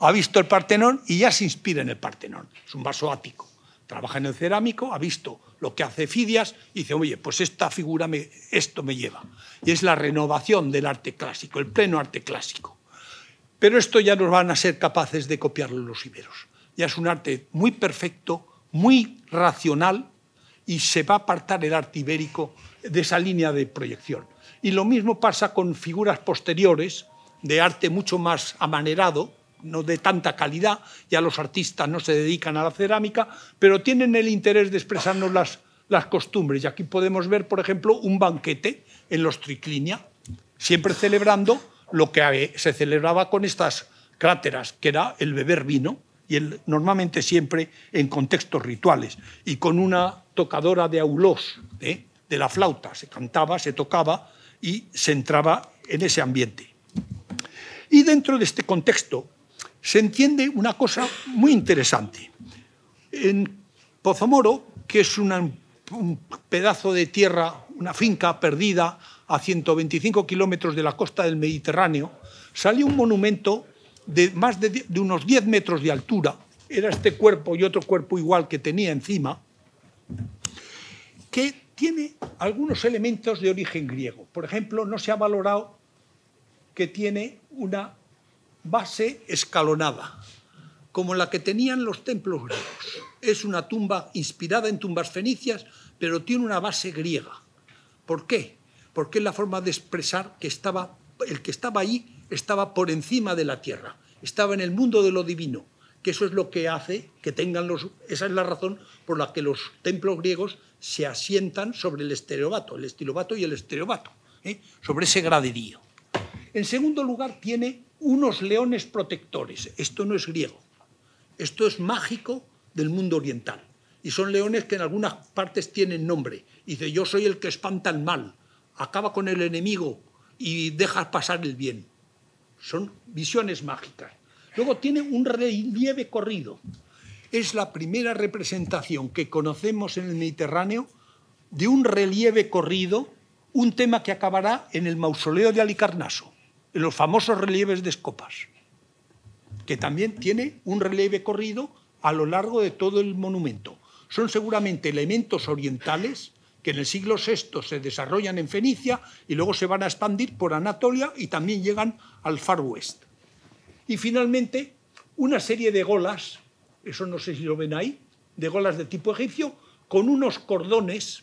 Ha visto el Partenón y ya se inspira en el Partenón. Es un vaso ático trabaja en el cerámico, ha visto lo que hace Fidias y dice, oye, pues esta figura, me, esto me lleva. Y es la renovación del arte clásico, el pleno arte clásico. Pero esto ya no van a ser capaces de copiarlo los iberos. Ya es un arte muy perfecto, muy racional y se va a apartar el arte ibérico de esa línea de proyección. Y lo mismo pasa con figuras posteriores de arte mucho más amanerado, no de tanta calidad, ya los artistas no se dedican a la cerámica, pero tienen el interés de expresarnos las, costumbres. Y aquí podemos ver, por ejemplo, un banquete en los Triclinia, siempre celebrando lo que eh, se celebraba con estas cráteras, que era el beber vino, y normalmente siempre en contextos rituales, y con una tocadora de aulós, ¿eh? de la flauta, se cantaba, se tocaba y se entraba en ese ambiente. Y dentro de este contexto se entiende una cosa muy interesante. En Pozomoro, que es un pedazo de tierra, una finca perdida a 125 kilómetros de la costa del Mediterráneo, salió un monumento de más de, de unos 10 metros de altura. Era este cuerpo y otro cuerpo igual que tenía encima, que tiene algunos elementos de origen griego. Por ejemplo, no se ha valorado que tiene una base escalonada, como la que tenían los templos griegos. Es una tumba inspirada en tumbas fenicias, pero tiene una base griega. ¿Por qué? Porque es la forma de expresar que estaba, el que estaba ahí estaba por encima de la tierra, estaba en el mundo de lo divino, que eso es lo que hace que tengan los... Esa es la razón por la que los templos griegos se asientan sobre el estereobato, el estilobato y el estereobato, ¿eh? sobre ese graderío. En segundo lugar, tiene unos leones protectores. Esto no es griego, esto es mágico del mundo oriental. Y son leones que en algunas partes tienen nombre. dice, yo soy el que espanta el mal, acaba con el enemigo y deja pasar el bien. Son visiones mágicas. Luego tiene un relieve corrido. Es la primera representación que conocemos en el Mediterráneo de un relieve corrido, un tema que acabará en el mausoleo de Alicarnaso los famosos relieves de Escopas, que también tiene un relieve corrido a lo largo de todo el monumento. Son seguramente elementos orientales que en el siglo VI se desarrollan en Fenicia y luego se van a expandir por Anatolia y también llegan al Far West. Y finalmente, una serie de golas, eso no sé si lo ven ahí, de golas de tipo egipcio, con unos cordones,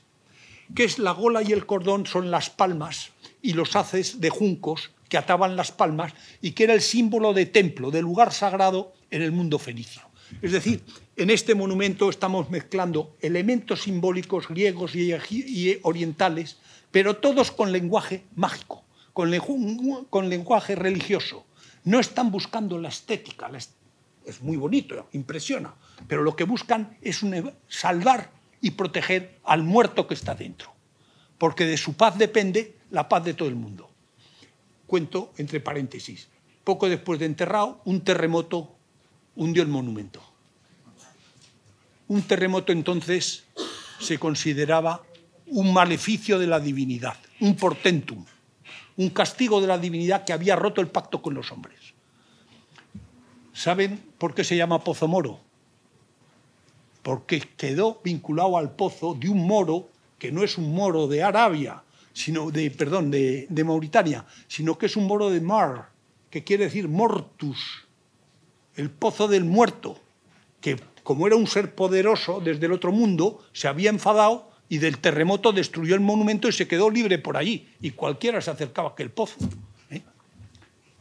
que es la gola y el cordón son las palmas y los haces de juncos que ataban las palmas y que era el símbolo de templo, de lugar sagrado en el mundo fenicio. Es decir, en este monumento estamos mezclando elementos simbólicos griegos y, orientales, pero todos con lenguaje mágico, con, lenguaje religioso. No están buscando la estética, es muy bonito, impresiona, pero lo que buscan es salvar y proteger al muerto que está dentro, porque de su paz depende la paz de todo el mundo cuento entre paréntesis, poco después de enterrado, un terremoto hundió el monumento. Un terremoto entonces se consideraba un maleficio de la divinidad, un portentum, un castigo de la divinidad que había roto el pacto con los hombres. ¿Saben por qué se llama Pozo Moro? Porque quedó vinculado al pozo de un moro que no es un moro de Arabia, de, perdón, de, de Mauritania, sino que es un moro de mar, que quiere decir mortus, el pozo del muerto, que como era un ser poderoso desde el otro mundo, se había enfadado y del terremoto destruyó el monumento y se quedó libre por allí, y cualquiera se acercaba a aquel pozo. ¿eh?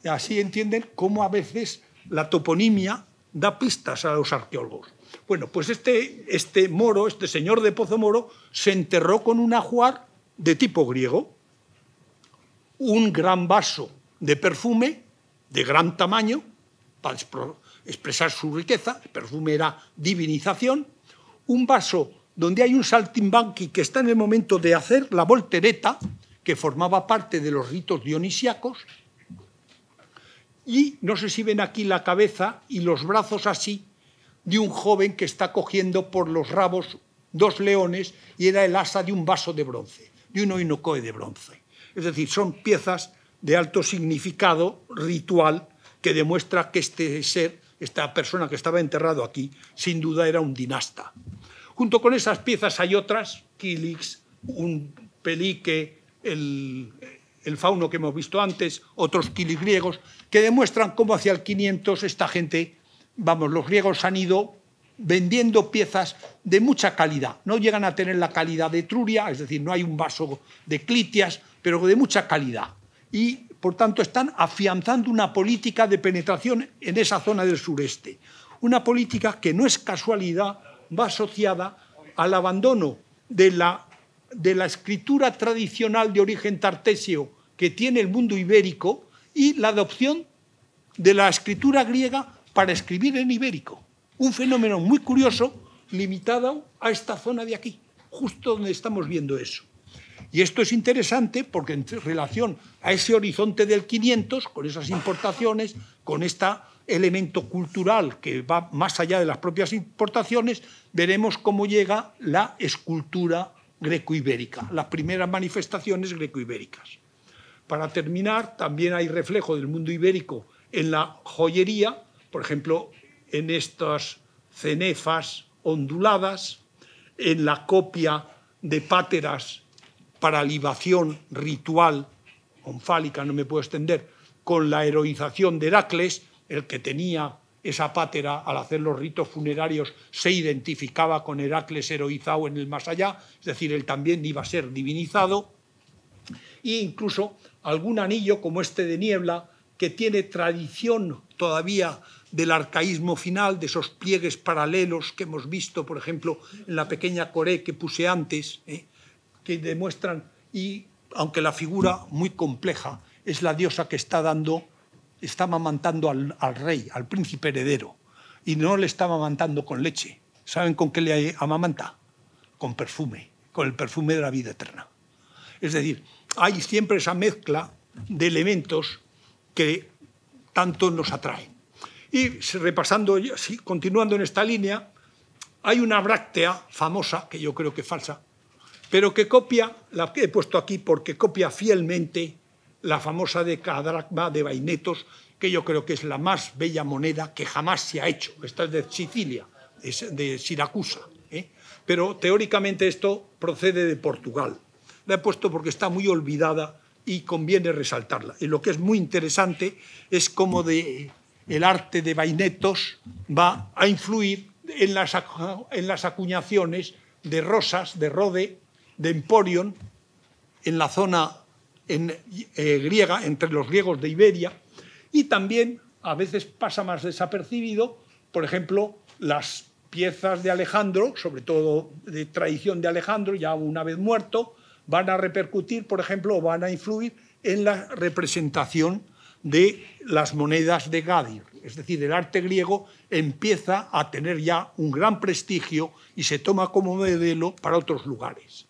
Así entienden cómo a veces la toponimia da pistas a los arqueólogos. Bueno, pues este, este moro, este señor de Pozo Moro, se enterró con un ajuar de tipo griego, un gran vaso de perfume de gran tamaño para expresar su riqueza, el perfume era divinización, un vaso donde hay un saltimbanqui que está en el momento de hacer la voltereta, que formaba parte de los ritos dionisíacos, y no sé si ven aquí la cabeza y los brazos así de un joven que está cogiendo por los rabos dos leones y era el asa de un vaso de bronce y un oinocoe de bronce. Es decir, son piezas de alto significado ritual que demuestra que este ser, esta persona que estaba enterrado aquí, sin duda era un dinasta. Junto con esas piezas hay otras, Kilix, un pelique, el, fauno que hemos visto antes, otros kilix griegos, que demuestran cómo hacia el 500 esta gente, vamos, los griegos han ido vendiendo piezas de mucha calidad. No llegan a tener la calidad de Truria, es decir, no hay un vaso de Clitias, pero de mucha calidad. Y, por tanto, están afianzando una política de penetración en esa zona del sureste. Una política que no es casualidad, va asociada al abandono de la, de la escritura tradicional de origen tartesio que tiene el mundo ibérico y la adopción de la escritura griega para escribir en ibérico un fenómeno muy curioso limitado a esta zona de aquí, justo donde estamos viendo eso. Y esto es interesante porque en relación a ese horizonte del 500, con esas importaciones, con este elemento cultural que va más allá de las propias importaciones, veremos cómo llega la escultura greco-ibérica, las primeras manifestaciones greco-ibéricas. Para terminar, también hay reflejo del mundo ibérico en la joyería, por ejemplo, en estas cenefas onduladas, en la copia de páteras para libación ritual, onfálica, no me puedo extender, con la heroización de Heracles, el que tenía esa pátera al hacer los ritos funerarios se identificaba con Heracles heroizado en el más allá, es decir, él también iba a ser divinizado, e incluso algún anillo como este de niebla que tiene tradición todavía del arcaísmo final, de esos pliegues paralelos que hemos visto, por ejemplo, en la pequeña Coré que puse antes, eh, que demuestran, y aunque la figura muy compleja es la diosa que está dando, está amamantando al, rey, al príncipe heredero, y no le está amamantando con leche. ¿Saben con qué le amamanta? Con perfume, con el perfume de la vida eterna. Es decir, hay siempre esa mezcla de elementos que tanto nos atraen. Y repasando, sí, continuando en esta línea, hay una bráctea famosa, que yo creo que es falsa, pero que copia, la que he puesto aquí porque copia fielmente la famosa de Cadracma de Bainetos, que yo creo que es la más bella moneda que jamás se ha hecho. Esta es de Sicilia, es de Siracusa. ¿eh? Pero teóricamente esto procede de Portugal. La he puesto porque está muy olvidada y conviene resaltarla. Y lo que es muy interesante es cómo de el arte de vainetos va a influir en las, acuñaciones de Rosas, de Rode, de Emporion, en la zona eh, griega, entre los griegos de Iberia, y también a veces pasa más desapercibido, por ejemplo, las piezas de Alejandro, sobre todo de tradición de Alejandro, ya una vez muerto, van a repercutir, por ejemplo, o van a influir en la representación de las monedas de Gadir. Es decir, el arte griego empieza a tener ya un gran prestigio y se toma como modelo para otros lugares.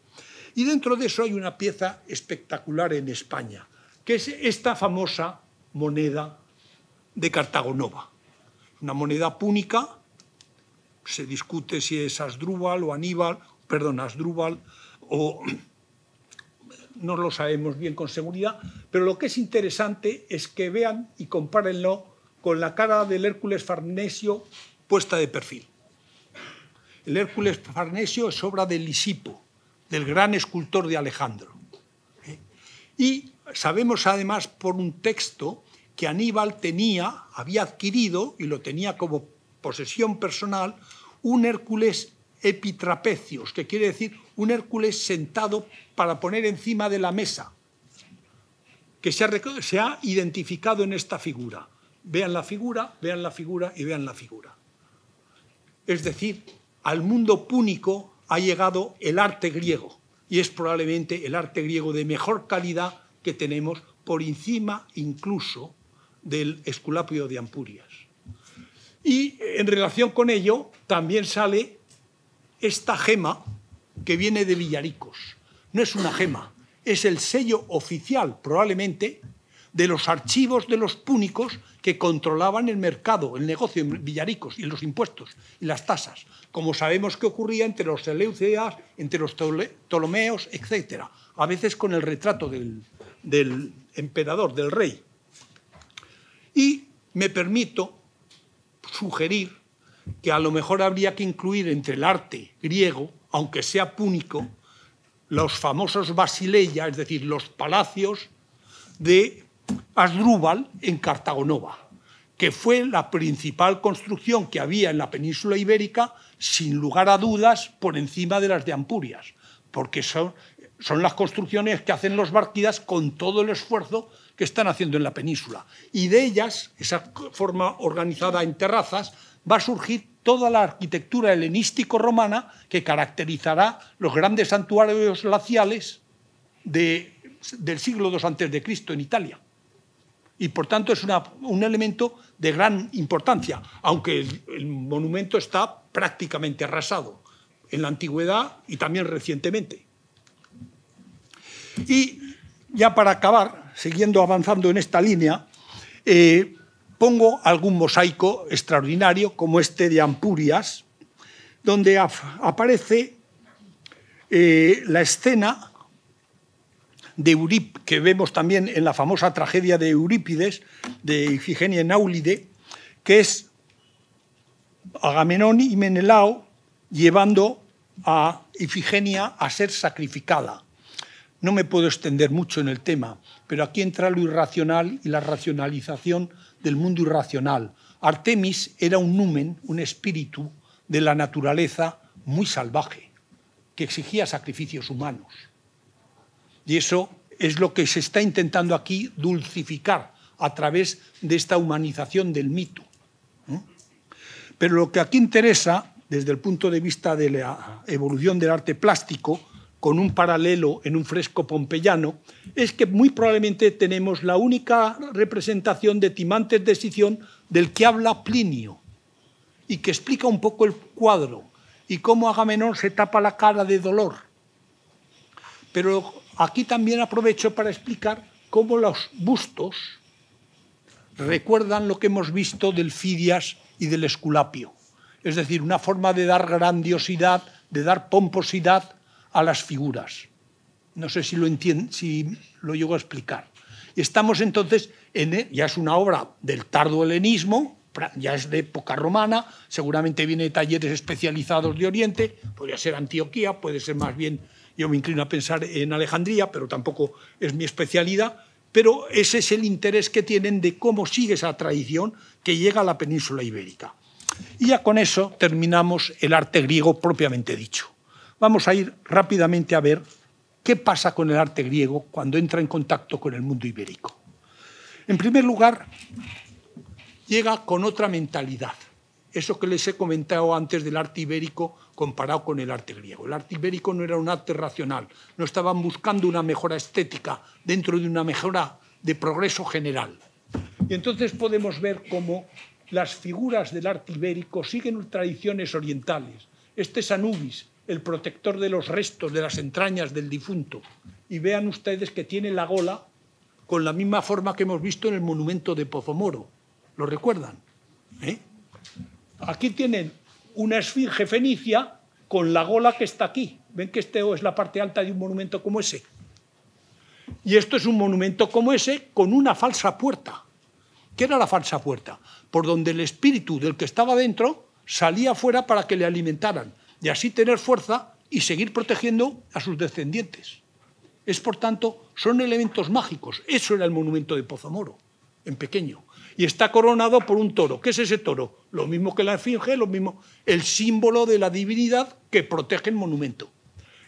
Y dentro de eso hay una pieza espectacular en España, que es esta famosa moneda de Cartagonova. Una moneda púnica, se discute si es Asdrúbal o Aníbal, perdón, Asdrúbal o no lo sabemos bien con seguridad, pero lo que es interesante es que vean y compárenlo con la cara del Hércules Farnesio puesta de perfil. El Hércules Farnesio es obra de Lisipo, del gran escultor de Alejandro. ¿eh? Y sabemos además por un texto que Aníbal tenía, había adquirido y lo tenía como posesión personal, un Hércules epitrapecios, que quiere decir un Hércules sentado para poner encima de la mesa, que se ha, se ha identificado en esta figura. Vean la figura, vean la figura y vean la figura. Es decir, al mundo púnico ha llegado el arte griego y es probablemente el arte griego de mejor calidad que tenemos por encima incluso del Esculapio de Ampurias. Y en relación con ello también sale esta gema que viene de Villaricos. No es una gema, es el sello oficial, probablemente, de los archivos de los púnicos que controlaban el mercado, el negocio en Villaricos y los impuestos y las tasas, como sabemos que ocurría entre los Seleucidas, entre los Ptolomeos, etc. A veces con el retrato del emperador, del rey. Y me permito sugerir que a lo mejor habría que incluir entre el arte griego, aunque sea púnico, los famosos basileia, es decir, los palacios de Asdrúbal en Cartagonova, que fue la principal construcción que había en la península ibérica, sin lugar a dudas, por encima de las de Ampurias, porque son, las construcciones que hacen los barquidas con todo el esfuerzo que están haciendo en la península. Y de ellas, esa forma organizada en terrazas, va a surgir toda la arquitectura helenístico-romana que caracterizará los grandes santuarios glaciales del siglo II a.C. en Italia. Y por tanto es un elemento de gran importancia, aunque el, monumento está prácticamente arrasado en la antigüedad y también recientemente. Y ya para acabar, siguiendo avanzando en esta línea, eh, pongo algún mosaico extraordinario como este de Ampurias, donde aparece eh, la escena de que vemos también en la famosa tragedia de Eurípides, de Ifigenia en Áulide, que es Agamenón y Menelao llevando a Ifigenia a ser sacrificada. No me puedo extender mucho en el tema, pero aquí entra lo irracional y la racionalización del mundo irracional. Artemis era un numen, un espíritu de la naturaleza muy salvaje, que exigía sacrificios humanos. Y eso es lo que se está intentando aquí dulcificar a través de esta humanización del mito. Pero lo que aquí interesa, desde el punto de vista de la evolución del arte plástico, con un paralelo en un fresco pompeyano, es que muy probablemente tenemos la única representación de Timantes de Sición del que habla Plinio y que explica un poco el cuadro y cómo Agamenón se tapa la cara de dolor. Pero aquí también aprovecho para explicar cómo los bustos recuerdan lo que hemos visto del Fidias y del Esculapio. Es decir, una forma de dar grandiosidad, de dar pomposidad a las figuras. No sé si lo, entiendo, si lo llego a explicar. Estamos entonces, en, ya es una obra del tardo helenismo, ya es de época romana, seguramente viene de talleres especializados de Oriente, podría ser Antioquía, puede ser más bien, yo me inclino a pensar en Alejandría, pero tampoco es mi especialidad, pero ese es el interés que tienen de cómo sigue esa tradición que llega a la península ibérica. Y ya con eso terminamos el arte griego propiamente dicho. Vamos a ir rápidamente a ver qué pasa con el arte griego cuando entra en contacto con el mundo ibérico. En primer lugar, llega con otra mentalidad. Eso que les he comentado antes del arte ibérico comparado con el arte griego. El arte ibérico no era un arte racional, no estaban buscando una mejora estética dentro de una mejora de progreso general. Y entonces podemos ver cómo las figuras del arte ibérico siguen tradiciones orientales. Este es Anubis, el protector de los restos, de las entrañas del difunto. Y vean ustedes que tiene la gola con la misma forma que hemos visto en el monumento de Pozomoro. ¿Lo recuerdan? ¿Eh? Aquí tienen una esfinge fenicia con la gola que está aquí. Ven que este es la parte alta de un monumento como ese. Y esto es un monumento como ese con una falsa puerta. ¿Qué era la falsa puerta? Por donde el espíritu del que estaba dentro salía afuera para que le alimentaran y así tener fuerza y seguir protegiendo a sus descendientes. Es, por tanto, son elementos mágicos. Eso era el monumento de Pozomoro, en pequeño. Y está coronado por un toro. ¿Qué es ese toro? Lo mismo que la esfinge, lo mismo, el símbolo de la divinidad que protege el monumento.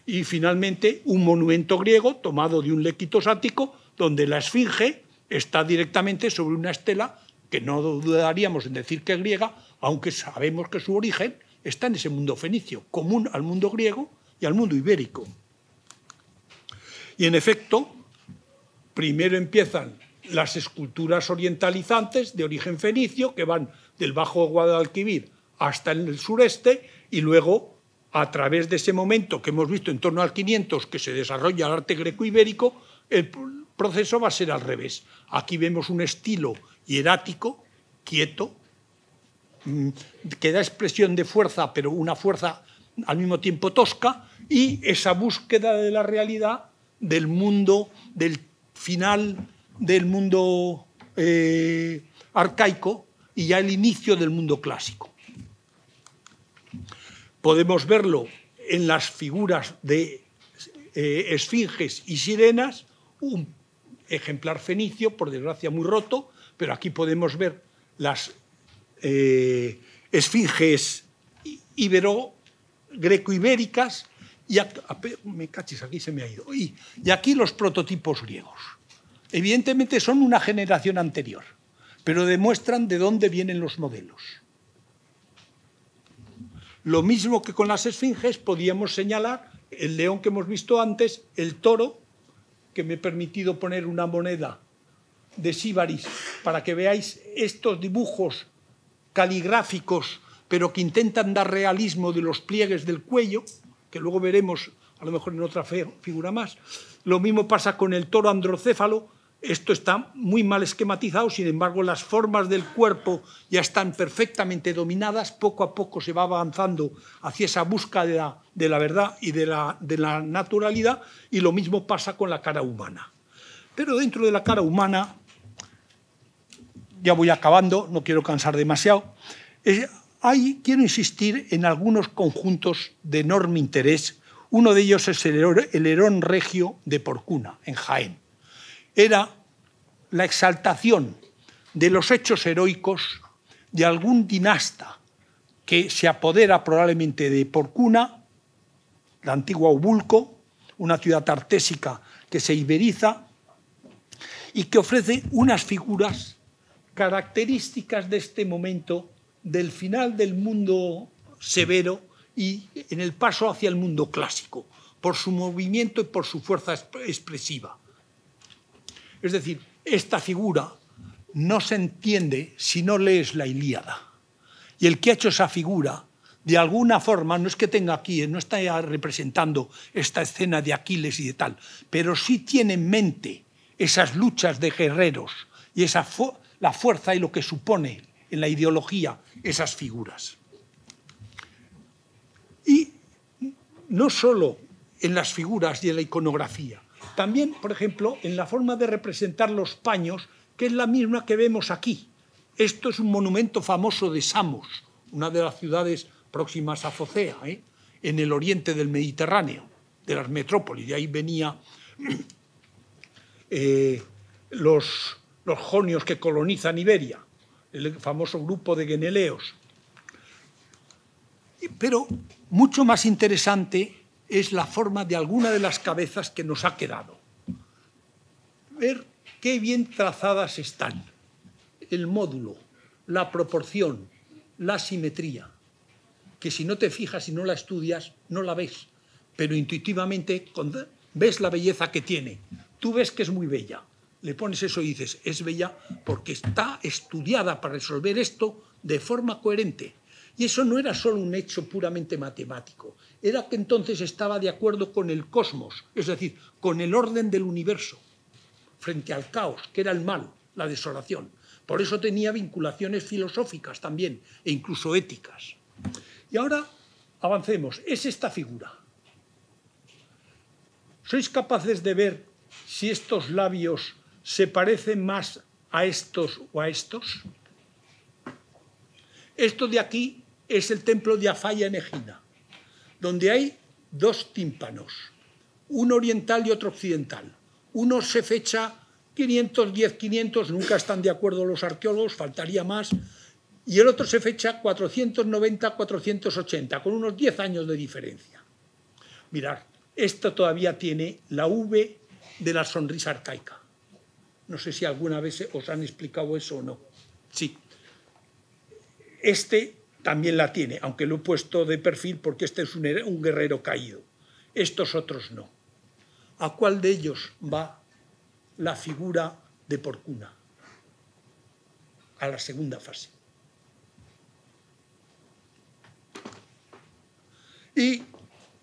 Y finalmente, un monumento griego tomado de un lequito sático, donde la esfinge está directamente sobre una estela que no dudaríamos en decir que es griega, aunque sabemos que su origen está en ese mundo fenicio, común al mundo griego y al mundo ibérico. Y en efecto, primero empiezan las esculturas orientalizantes de origen fenicio que van del Bajo Guadalquivir hasta el sureste y luego a través de ese momento que hemos visto en torno al 500 que se desarrolla el arte greco-ibérico, el proceso va a ser al revés. Aquí vemos un estilo hierático, quieto, Mm, que da expresión de fuerza, pero una fuerza al mismo tiempo tosca, y esa búsqueda de la realidad del mundo, del final del mundo eh, arcaico y ya el inicio del mundo clásico. Podemos verlo en las figuras de eh, esfinges y sirenas, un ejemplar fenicio, por desgracia muy roto, pero aquí podemos ver las eh, esfinges ibero greco-ibéricas y aquí se me ha ido. y, aquí los prototipos griegos. Evidentemente son una generación anterior, pero demuestran de dónde vienen los modelos. Lo mismo que con las esfinges podíamos señalar el león que hemos visto antes, el toro, que me he permitido poner una moneda de Sibaris para que veáis estos dibujos caligráficos, pero que intentan dar realismo de los pliegues del cuello, que luego veremos a lo mejor en otra figura más. Lo mismo pasa con el toro androcéfalo. Esto está muy mal esquematizado, sin embargo las formas del cuerpo ya están perfectamente dominadas, poco a poco se va avanzando hacia esa búsqueda de, la, verdad y de la naturalidad, y lo mismo pasa con la cara humana. Pero dentro de la cara humana ya voy acabando, no quiero cansar demasiado. quiero insistir en algunos conjuntos de enorme interés. Uno de ellos es el, Herón Regio de Porcuna, en Jaén. Era la exaltación de los hechos heroicos de algún dinasta que se apodera probablemente de Porcuna, la antigua Ubulco, una ciudad artésica que se iberiza y que ofrece unas figuras características de este momento del final del mundo severo y en el paso hacia el mundo clásico, por su movimiento y por su fuerza expresiva. Es decir, esta figura no se entiende si no lees la Ilíada. Y el que ha hecho esa figura, de alguna forma, no es que tenga aquí, no está representando esta escena de Aquiles y de tal, pero sí tiene en mente esas luchas de guerreros y esa, la fuerza y lo que supone en la ideología esas figuras. Y no solo en las figuras y en la iconografía, también, por ejemplo, en la forma de representar los paños, que es la misma que vemos aquí. Esto es un monumento famoso de Samos, una de las ciudades próximas a Focea, ¿eh? en el oriente del Mediterráneo, de las metrópolis. De ahí venía eh, los los jonios que colonizan Iberia, el famoso grupo de Geneleos. Pero mucho más interesante es la forma de alguna de las cabezas que nos ha quedado. Ver qué bien trazadas están. El módulo, la proporción, la simetría, que si no te fijas y no la estudias, no la ves, pero intuitivamente ves la belleza que tiene. Tú ves que es muy bella, le pones eso y dices, es bella porque está estudiada para resolver esto de forma coherente. Y eso no era solo un hecho puramente matemático, era que entonces estaba de acuerdo con el cosmos, es decir, con el orden del universo, frente al caos, que era el mal, la desolación. Por eso tenía vinculaciones filosóficas también, e incluso éticas. Y ahora avancemos, es esta figura. ¿Sois capaces de ver si estos labios se parece más a estos o a estos? Esto de aquí es el templo de Afaya en Egina, donde hay dos tímpanos, uno oriental y otro occidental. Uno se fecha 510, 500, nunca están de acuerdo los arqueólogos, faltaría más, y el otro se fecha 490, 480, con unos 10 años de diferencia. Mirad, esto todavía tiene la V de la sonrisa arcaica. No sé si alguna vez os han explicado eso o no. Sí. Este también la tiene, aunque lo he puesto de perfil porque este es un, guerrero caído. Estos otros no. ¿A cuál de ellos va la figura de Porcuna? A la segunda fase. Y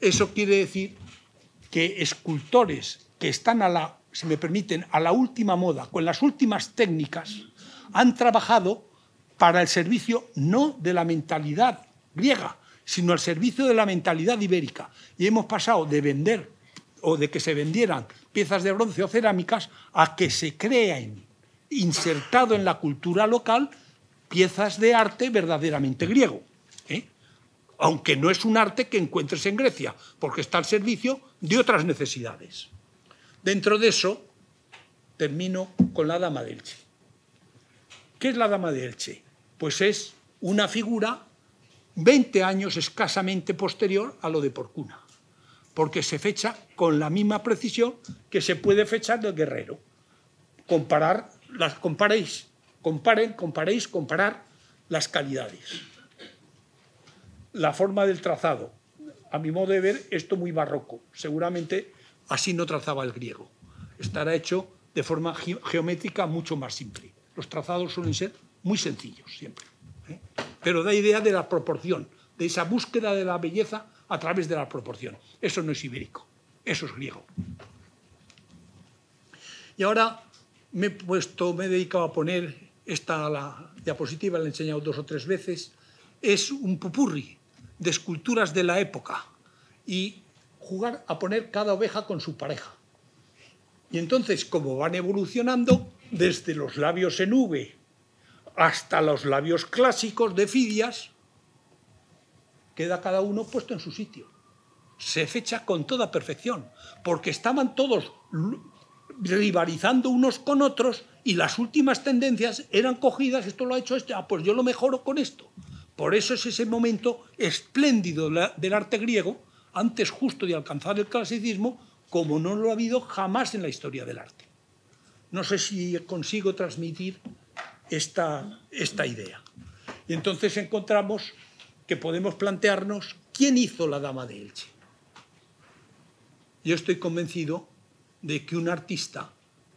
eso quiere decir que escultores que están a la si me permiten, a la última moda, con las últimas técnicas, han trabajado para el servicio no de la mentalidad griega, sino al servicio de la mentalidad ibérica. Y hemos pasado de vender o de que se vendieran piezas de bronce o cerámicas a que se creen, insertado en la cultura local, piezas de arte verdaderamente griego. ¿eh? Aunque no es un arte que encuentres en Grecia, porque está al servicio de otras necesidades. Dentro de eso, termino con la Dama de Elche. ¿Qué es la Dama del Elche? Pues es una figura 20 años escasamente posterior a lo de Porcuna, porque se fecha con la misma precisión que se puede fechar del guerrero. Comparar, las comparéis, comparen, comparéis, comparar las calidades. La forma del trazado. A mi modo de ver, esto muy barroco. Seguramente Así no trazaba el griego. Estará hecho de forma geométrica mucho más simple. Los trazados suelen ser muy sencillos siempre. ¿eh? Pero da idea de la proporción, de esa búsqueda de la belleza a través de la proporción. Eso no es ibérico, eso es griego. Y ahora me he puesto, me he dedicado a poner esta diapositiva, la he enseñado dos o tres veces. Es un pupurri de esculturas de la época y jugar a poner cada oveja con su pareja. Y entonces, como van evolucionando, desde los labios en V hasta los labios clásicos de Fidias, queda cada uno puesto en su sitio. Se fecha con toda perfección, porque estaban todos rivalizando unos con otros y las últimas tendencias eran cogidas, esto lo ha hecho este, ah, pues yo lo mejoro con esto. Por eso es ese momento espléndido del arte griego, antes justo de alcanzar el clasicismo, como no lo ha habido jamás en la historia del arte. No sé si consigo transmitir esta, esta idea. Y entonces encontramos que podemos plantearnos quién hizo la Dama de Elche. Yo estoy convencido de que un artista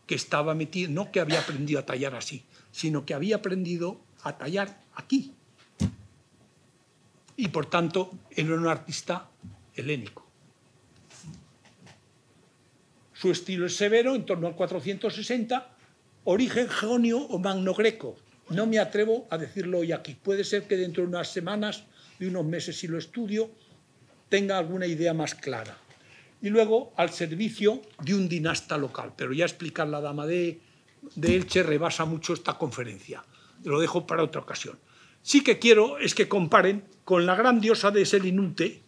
que estaba metido, no que había aprendido a tallar así, sino que había aprendido a tallar aquí. Y por tanto, era un artista helénico. Su estilo es severo, en torno al 460, origen jonio o magno greco No me atrevo a decirlo hoy aquí. Puede ser que dentro de unas semanas, de unos meses, si lo estudio, tenga alguna idea más clara. Y luego al servicio de un dinasta local. Pero ya explicar la dama de, de Elche rebasa mucho esta conferencia. Lo dejo para otra ocasión. Sí que quiero es que comparen con la gran diosa de Selinunte,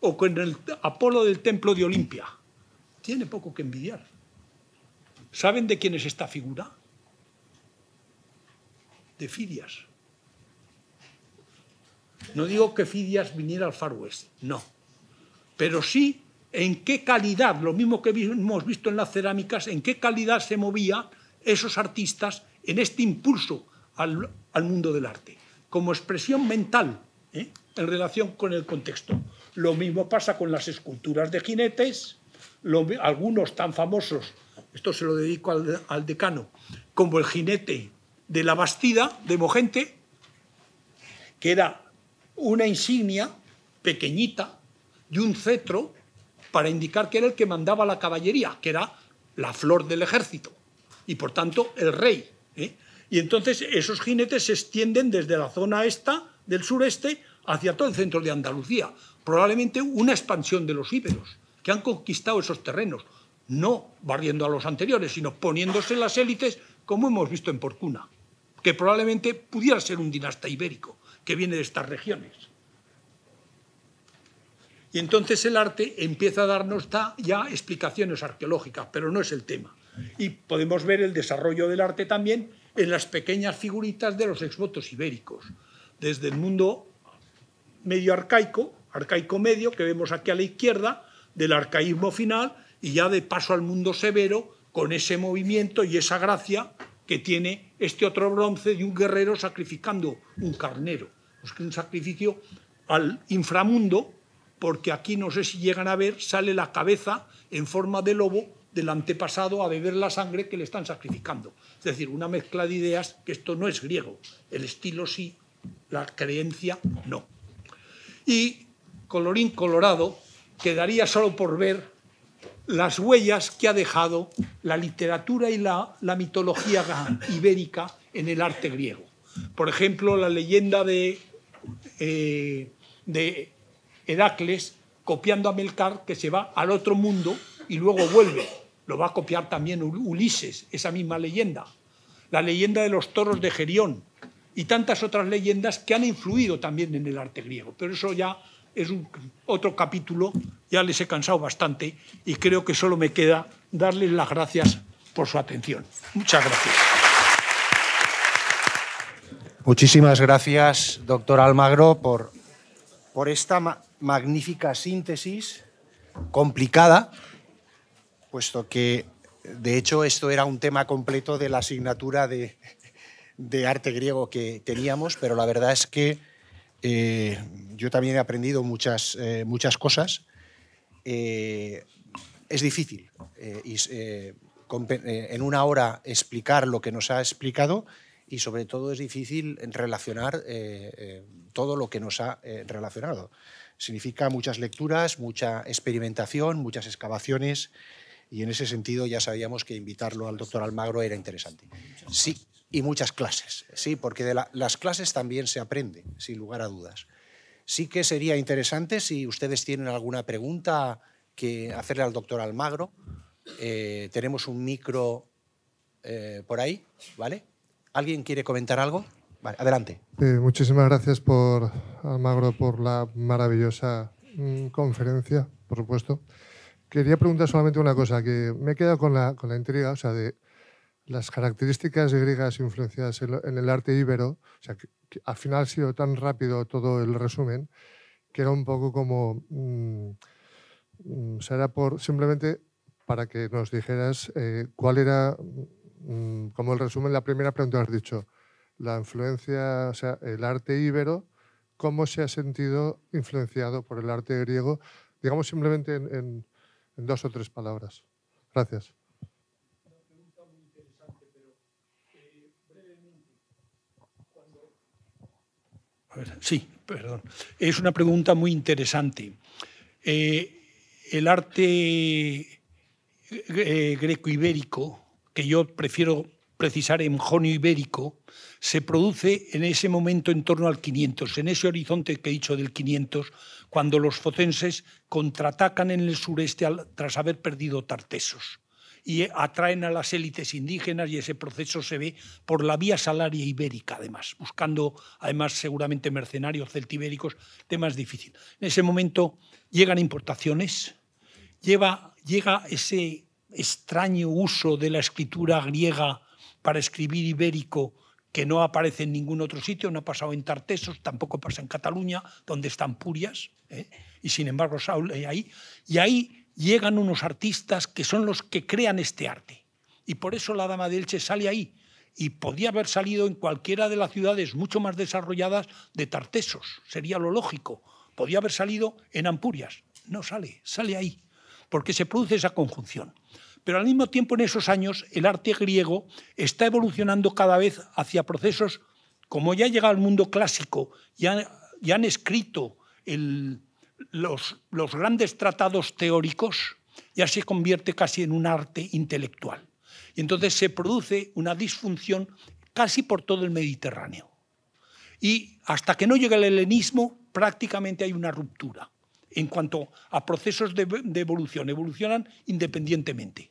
o con el Apolo del templo de Olimpia. Tiene poco que envidiar. ¿Saben de quién es esta figura? De Fidias. No digo que Fidias viniera al Far West, no. Pero sí en qué calidad, lo mismo que hemos visto en las cerámicas, en qué calidad se movían esos artistas en este impulso al, mundo del arte, como expresión mental ¿eh? en relación con el contexto. Lo mismo pasa con las esculturas de jinetes, algunos tan famosos, esto se lo dedico al, decano, como el jinete de la Bastida de Mogente, que era una insignia pequeñita y un cetro para indicar que era el que mandaba la caballería, que era la flor del ejército y por tanto el rey. ¿eh? Y entonces esos jinetes se extienden desde la zona esta del sureste hacia todo el centro de Andalucía probablemente una expansión de los íberos, que han conquistado esos terrenos, no barriendo a los anteriores, sino poniéndose las élites, como hemos visto en Porcuna, que probablemente pudiera ser un dinasta ibérico que viene de estas regiones. Y entonces el arte empieza a darnos ya explicaciones arqueológicas, pero no es el tema. Y podemos ver el desarrollo del arte también en las pequeñas figuritas de los exvotos ibéricos, desde el mundo medio arcaico arcaico medio, que vemos aquí a la izquierda, del arcaísmo final y ya de paso al mundo severo con ese movimiento y esa gracia que tiene este otro bronce de un guerrero sacrificando un carnero. Es un sacrificio al inframundo, porque aquí no sé si llegan a ver, sale la cabeza en forma de lobo del antepasado a beber la sangre que le están sacrificando. Es decir, una mezcla de ideas que esto no es griego. El estilo sí, la creencia no. Y colorín colorado, quedaría solo por ver las huellas que ha dejado la literatura y la, mitología ibérica en el arte griego. Por ejemplo, la leyenda de, eh, de Heracles copiando a Melcar que se va al otro mundo y luego vuelve. Lo va a copiar también Ulises, esa misma leyenda. La leyenda de los toros de Gerión y tantas otras leyendas que han influido también en el arte griego. Pero eso ya es un, otro capítulo, ya les he cansado bastante y creo que solo me queda darles las gracias por su atención. Muchas gracias. Muchísimas gracias, doctor Almagro, por, por esta magnífica síntesis complicada, puesto que, de hecho, esto era un tema completo de la asignatura de arte griego que teníamos, pero la verdad es que eh, yo también he aprendido muchas, eh, muchas cosas. Eh, es difícil y, en una hora explicar lo que nos ha explicado y sobre todo es difícil relacionar todo lo que nos ha relacionado. Significa muchas lecturas, mucha experimentación, muchas excavaciones y en ese sentido ya sabíamos que invitarlo al doctor Almagro era interesante. Sí y muchas clases, sí, porque de las clases también se aprende, sin lugar a dudas. Sí que sería interesante si ustedes tienen alguna pregunta que hacerle al doctor Almagro. Eh, tenemos un micro eh, por ahí, ¿vale? ¿Alguien quiere comentar algo? adelante. Eh, muchísimas gracias por Almagro por la maravillosa mm, conferencia, por supuesto. Quería preguntar solamente una cosa, que me he quedado con la, con la intriga, o sea, de las características griegas influenciadas en el arte íbero, o sea, que, al final ha sido tan rápido todo el resumen, que era un poco como, mm, mm, será por, simplemente para que nos dijeras eh, cuál era, mm, como el resumen, la primera pregunta que has dicho, la influencia, o sea, el arte íbero, cómo se ha sentido influenciado por el arte griego, digamos simplemente en dos o tres palabras. Gracias. Sí, perdón. Es una pregunta muy interesante. Eh, el arte eh, greco-ibérico, que yo prefiero precisar en jonio ibérico, se produce en ese momento en torno al 500, en ese horizonte que he dicho del 500, cuando los focenses contraatacan en el sureste tras haber perdido Tartesos y atraen a las élites indígenas y ese proceso se ve por la vía salaria ibérica, además, buscando además seguramente mercenarios celtibéricos, temas difíciles. En ese momento llegan importaciones, lleva, llega ese extraño uso de la escritura griega para escribir ibérico que no aparece en ningún otro sitio, no ha pasado en Tartesos, tampoco pasa en Cataluña, donde están Purias, ¿eh? y sin embargo eh, ahí. Y ahí llegan unos artistas que son los que crean este arte. Y por eso la Dama de Elche sale ahí. Y podía haber salido en cualquiera de las ciudades mucho más desarrolladas de Tartesos, sería lo lógico. Podía haber salido en Ampurias. No sale, sale ahí, porque se produce esa conjunción. Pero al mismo tiempo, en esos años, el arte griego está evolucionando cada vez hacia procesos, como ya llega al mundo clásico, ya, ya han escrito el, los, grandes tratados teóricos ya se convierte casi en un arte intelectual. Y entonces se produce una disfunción casi por todo el Mediterráneo. Y hasta que no llega el helenismo, prácticamente hay una ruptura en cuanto a procesos de, evolución. Evolucionan independientemente.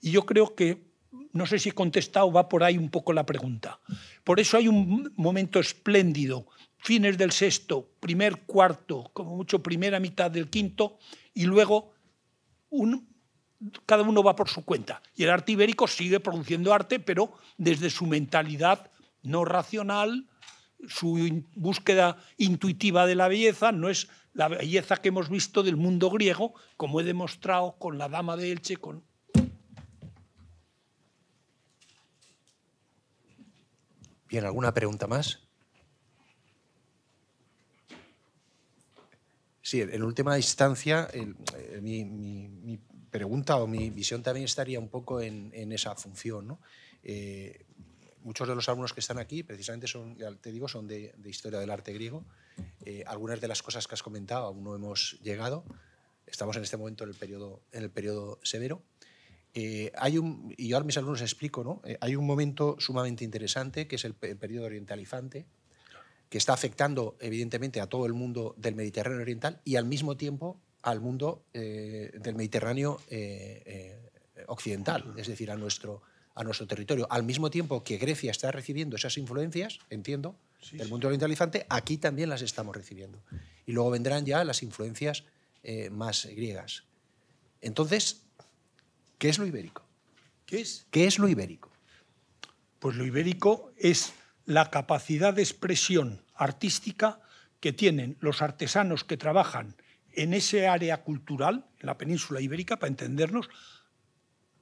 Y yo creo que, no sé si he contestado, va por ahí un poco la pregunta. Por eso hay un momento espléndido fines del sexto, primer cuarto, como mucho primera mitad del quinto, y luego cada uno va por su cuenta. Y el arte ibérico sigue produciendo arte, pero desde su mentalidad no racional, su búsqueda intuitiva de la belleza, no es la belleza que hemos visto del mundo griego, como he demostrado con la Dama de Elche, con... Bien, ¿alguna pregunta más? Sí, en última instancia, eh, mi, pregunta o mi visión también estaría un poco en, esa función. ¿no? Eh, muchos de los alumnos que están aquí, precisamente son, te digo, son de, historia del arte griego. Eh, algunas de las cosas que has comentado aún no hemos llegado. Estamos en este momento en el periodo, en el periodo severo. hay un, y yo a mis alumnos explico, ¿no? hay un momento sumamente interesante que es el, el periodo orientalizante, que está afectando evidentemente a todo el mundo del Mediterráneo Oriental y al mismo tiempo al mundo eh, del Mediterráneo eh, eh, Occidental, es decir, a nuestro, a nuestro territorio. Al mismo tiempo que Grecia está recibiendo esas influencias, entiendo, del mundo orientalizante, aquí también las estamos recibiendo. Y luego vendrán ya las influencias más griegas. Entonces, ¿qué es lo ibérico? es? ¿Qué es lo ibérico? Pues lo ibérico es la capacidad de expresión artística que tienen los artesanos que trabajan en ese área cultural, en la península ibérica, para entendernos,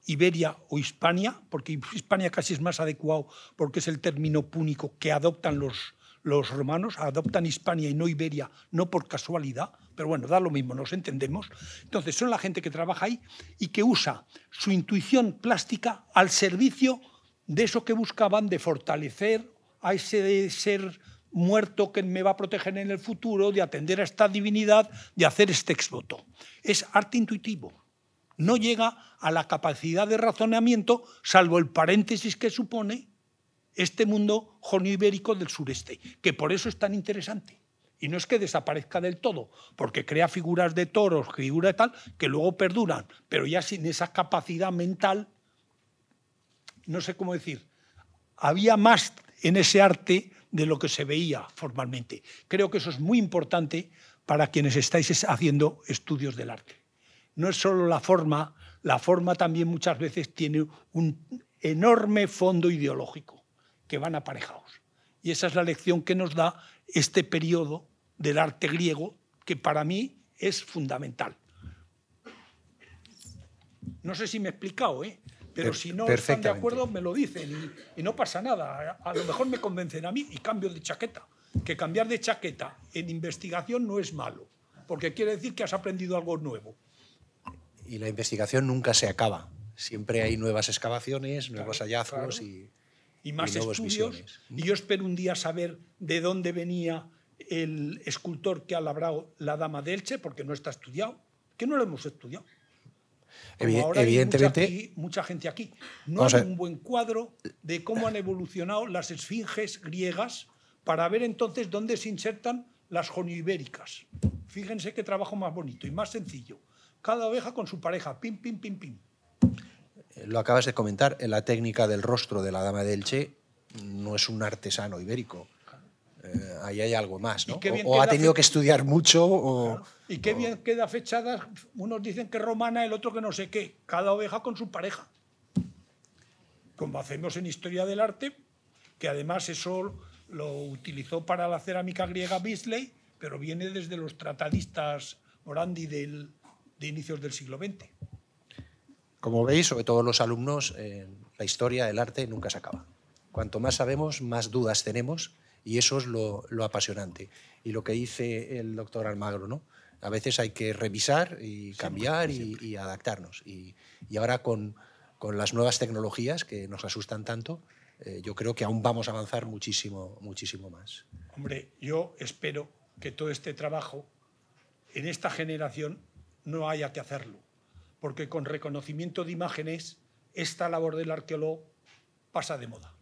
Iberia o Hispania, porque Hispania casi es más adecuado porque es el término púnico que adoptan los, los romanos, adoptan Hispania y no Iberia, no por casualidad, pero bueno, da lo mismo, nos entendemos. Entonces, son la gente que trabaja ahí y que usa su intuición plástica al servicio de eso que buscaban de fortalecer a ese ser muerto que me va a proteger en el futuro, de atender a esta divinidad, de hacer este exvoto. Es arte intuitivo. No llega a la capacidad de razonamiento, salvo el paréntesis que supone este mundo jonio del sureste, que por eso es tan interesante. Y no es que desaparezca del todo, porque crea figuras de toros, figuras de tal, que luego perduran, pero ya sin esa capacidad mental, no sé cómo decir, había más en ese arte de lo que se veía formalmente. Creo que eso es muy importante para quienes estáis haciendo estudios del arte. No es solo la forma, la forma también muchas veces tiene un enorme fondo ideológico que van aparejados. Y esa es la lección que nos da este periodo del arte griego, que para mí es fundamental. No sé si me he explicado, ¿eh? Pero si no están de acuerdo, me lo dicen y, no pasa nada. A lo mejor me convencen a mí y cambio de chaqueta. Que cambiar de chaqueta en investigación no es malo, porque quiere decir que has aprendido algo nuevo. Y la investigación nunca se acaba. Siempre hay nuevas excavaciones, nuevos hallazgos Y, más estudios. Y yo espero un día saber de dónde venía el escultor que ha labrado la Dama de Elche, porque no está estudiado, que no lo hemos estudiado evidentemente. Hay mucha, gente aquí. No es un buen cuadro de cómo han evolucionado las esfinges griegas para ver entonces dónde se insertan las jonioibéricas. Fíjense qué trabajo más bonito y más sencillo. Cada oveja con su pareja, pim, pim, pim, pim. Eh, lo acabas de comentar, eh, la técnica del rostro de la dama del Che no es un artesano ibérico. Eh, ahí hay algo más, O, ha tenido que estudiar mucho y qué bien queda fechada, unos dicen que romana, el otro que no sé qué, cada oveja con su pareja. Como hacemos en Historia del Arte, que además eso lo utilizó para la cerámica griega Bisley, pero viene desde los tratadistas Morandi de inicios del siglo XX. Como veis, sobre todo los alumnos, la historia del arte nunca se acaba. Cuanto más sabemos, más dudas tenemos y eso es lo, lo apasionante. Y lo que dice el doctor Almagro, ¿no? a veces hay que revisar y cambiar Y, adaptarnos. Y, ahora con, las nuevas tecnologías que nos asustan tanto, eh, yo creo que aún vamos a avanzar muchísimo, muchísimo más. Hombre, yo espero que todo este trabajo en esta generación no haya que hacerlo, porque con reconocimiento de imágenes esta labor del arqueólogo pasa de moda.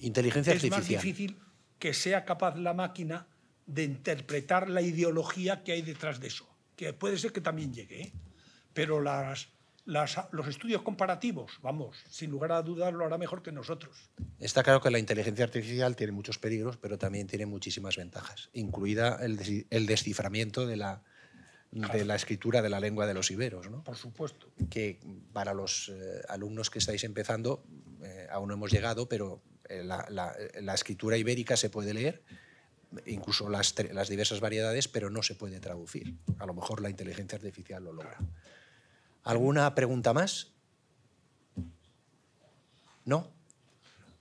Inteligencia artificial. Es más difícil que sea capaz la máquina de interpretar la ideología que hay detrás de eso, que puede ser que también llegue, ¿eh? pero las, los estudios comparativos, vamos, sin lugar a dudas lo hará mejor que nosotros. Está claro que la inteligencia artificial tiene muchos peligros, pero también tiene muchísimas ventajas, incluida el, desciframiento de la, escritura de la lengua de los iberos. ¿no? Por supuesto. Que para los eh, alumnos que estáis empezando, eh, aún no hemos llegado, pero la escritura ibérica se puede leer incluso las, las diversas variedades, pero no se puede traducir. A lo mejor la inteligencia artificial lo logra. ¿Alguna pregunta más? ¿No?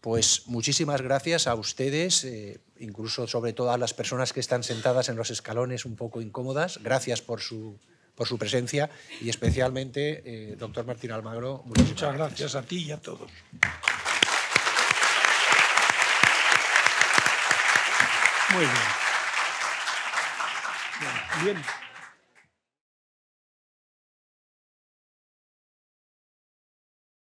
Pues muchísimas gracias a ustedes, eh, incluso sobre todo a las personas que están sentadas en los escalones un poco incómodas. Gracias por su, por su presencia y especialmente, eh, doctor Martín Almagro, muchas gracias a ti y a todos. Muy bien. Bien. bien.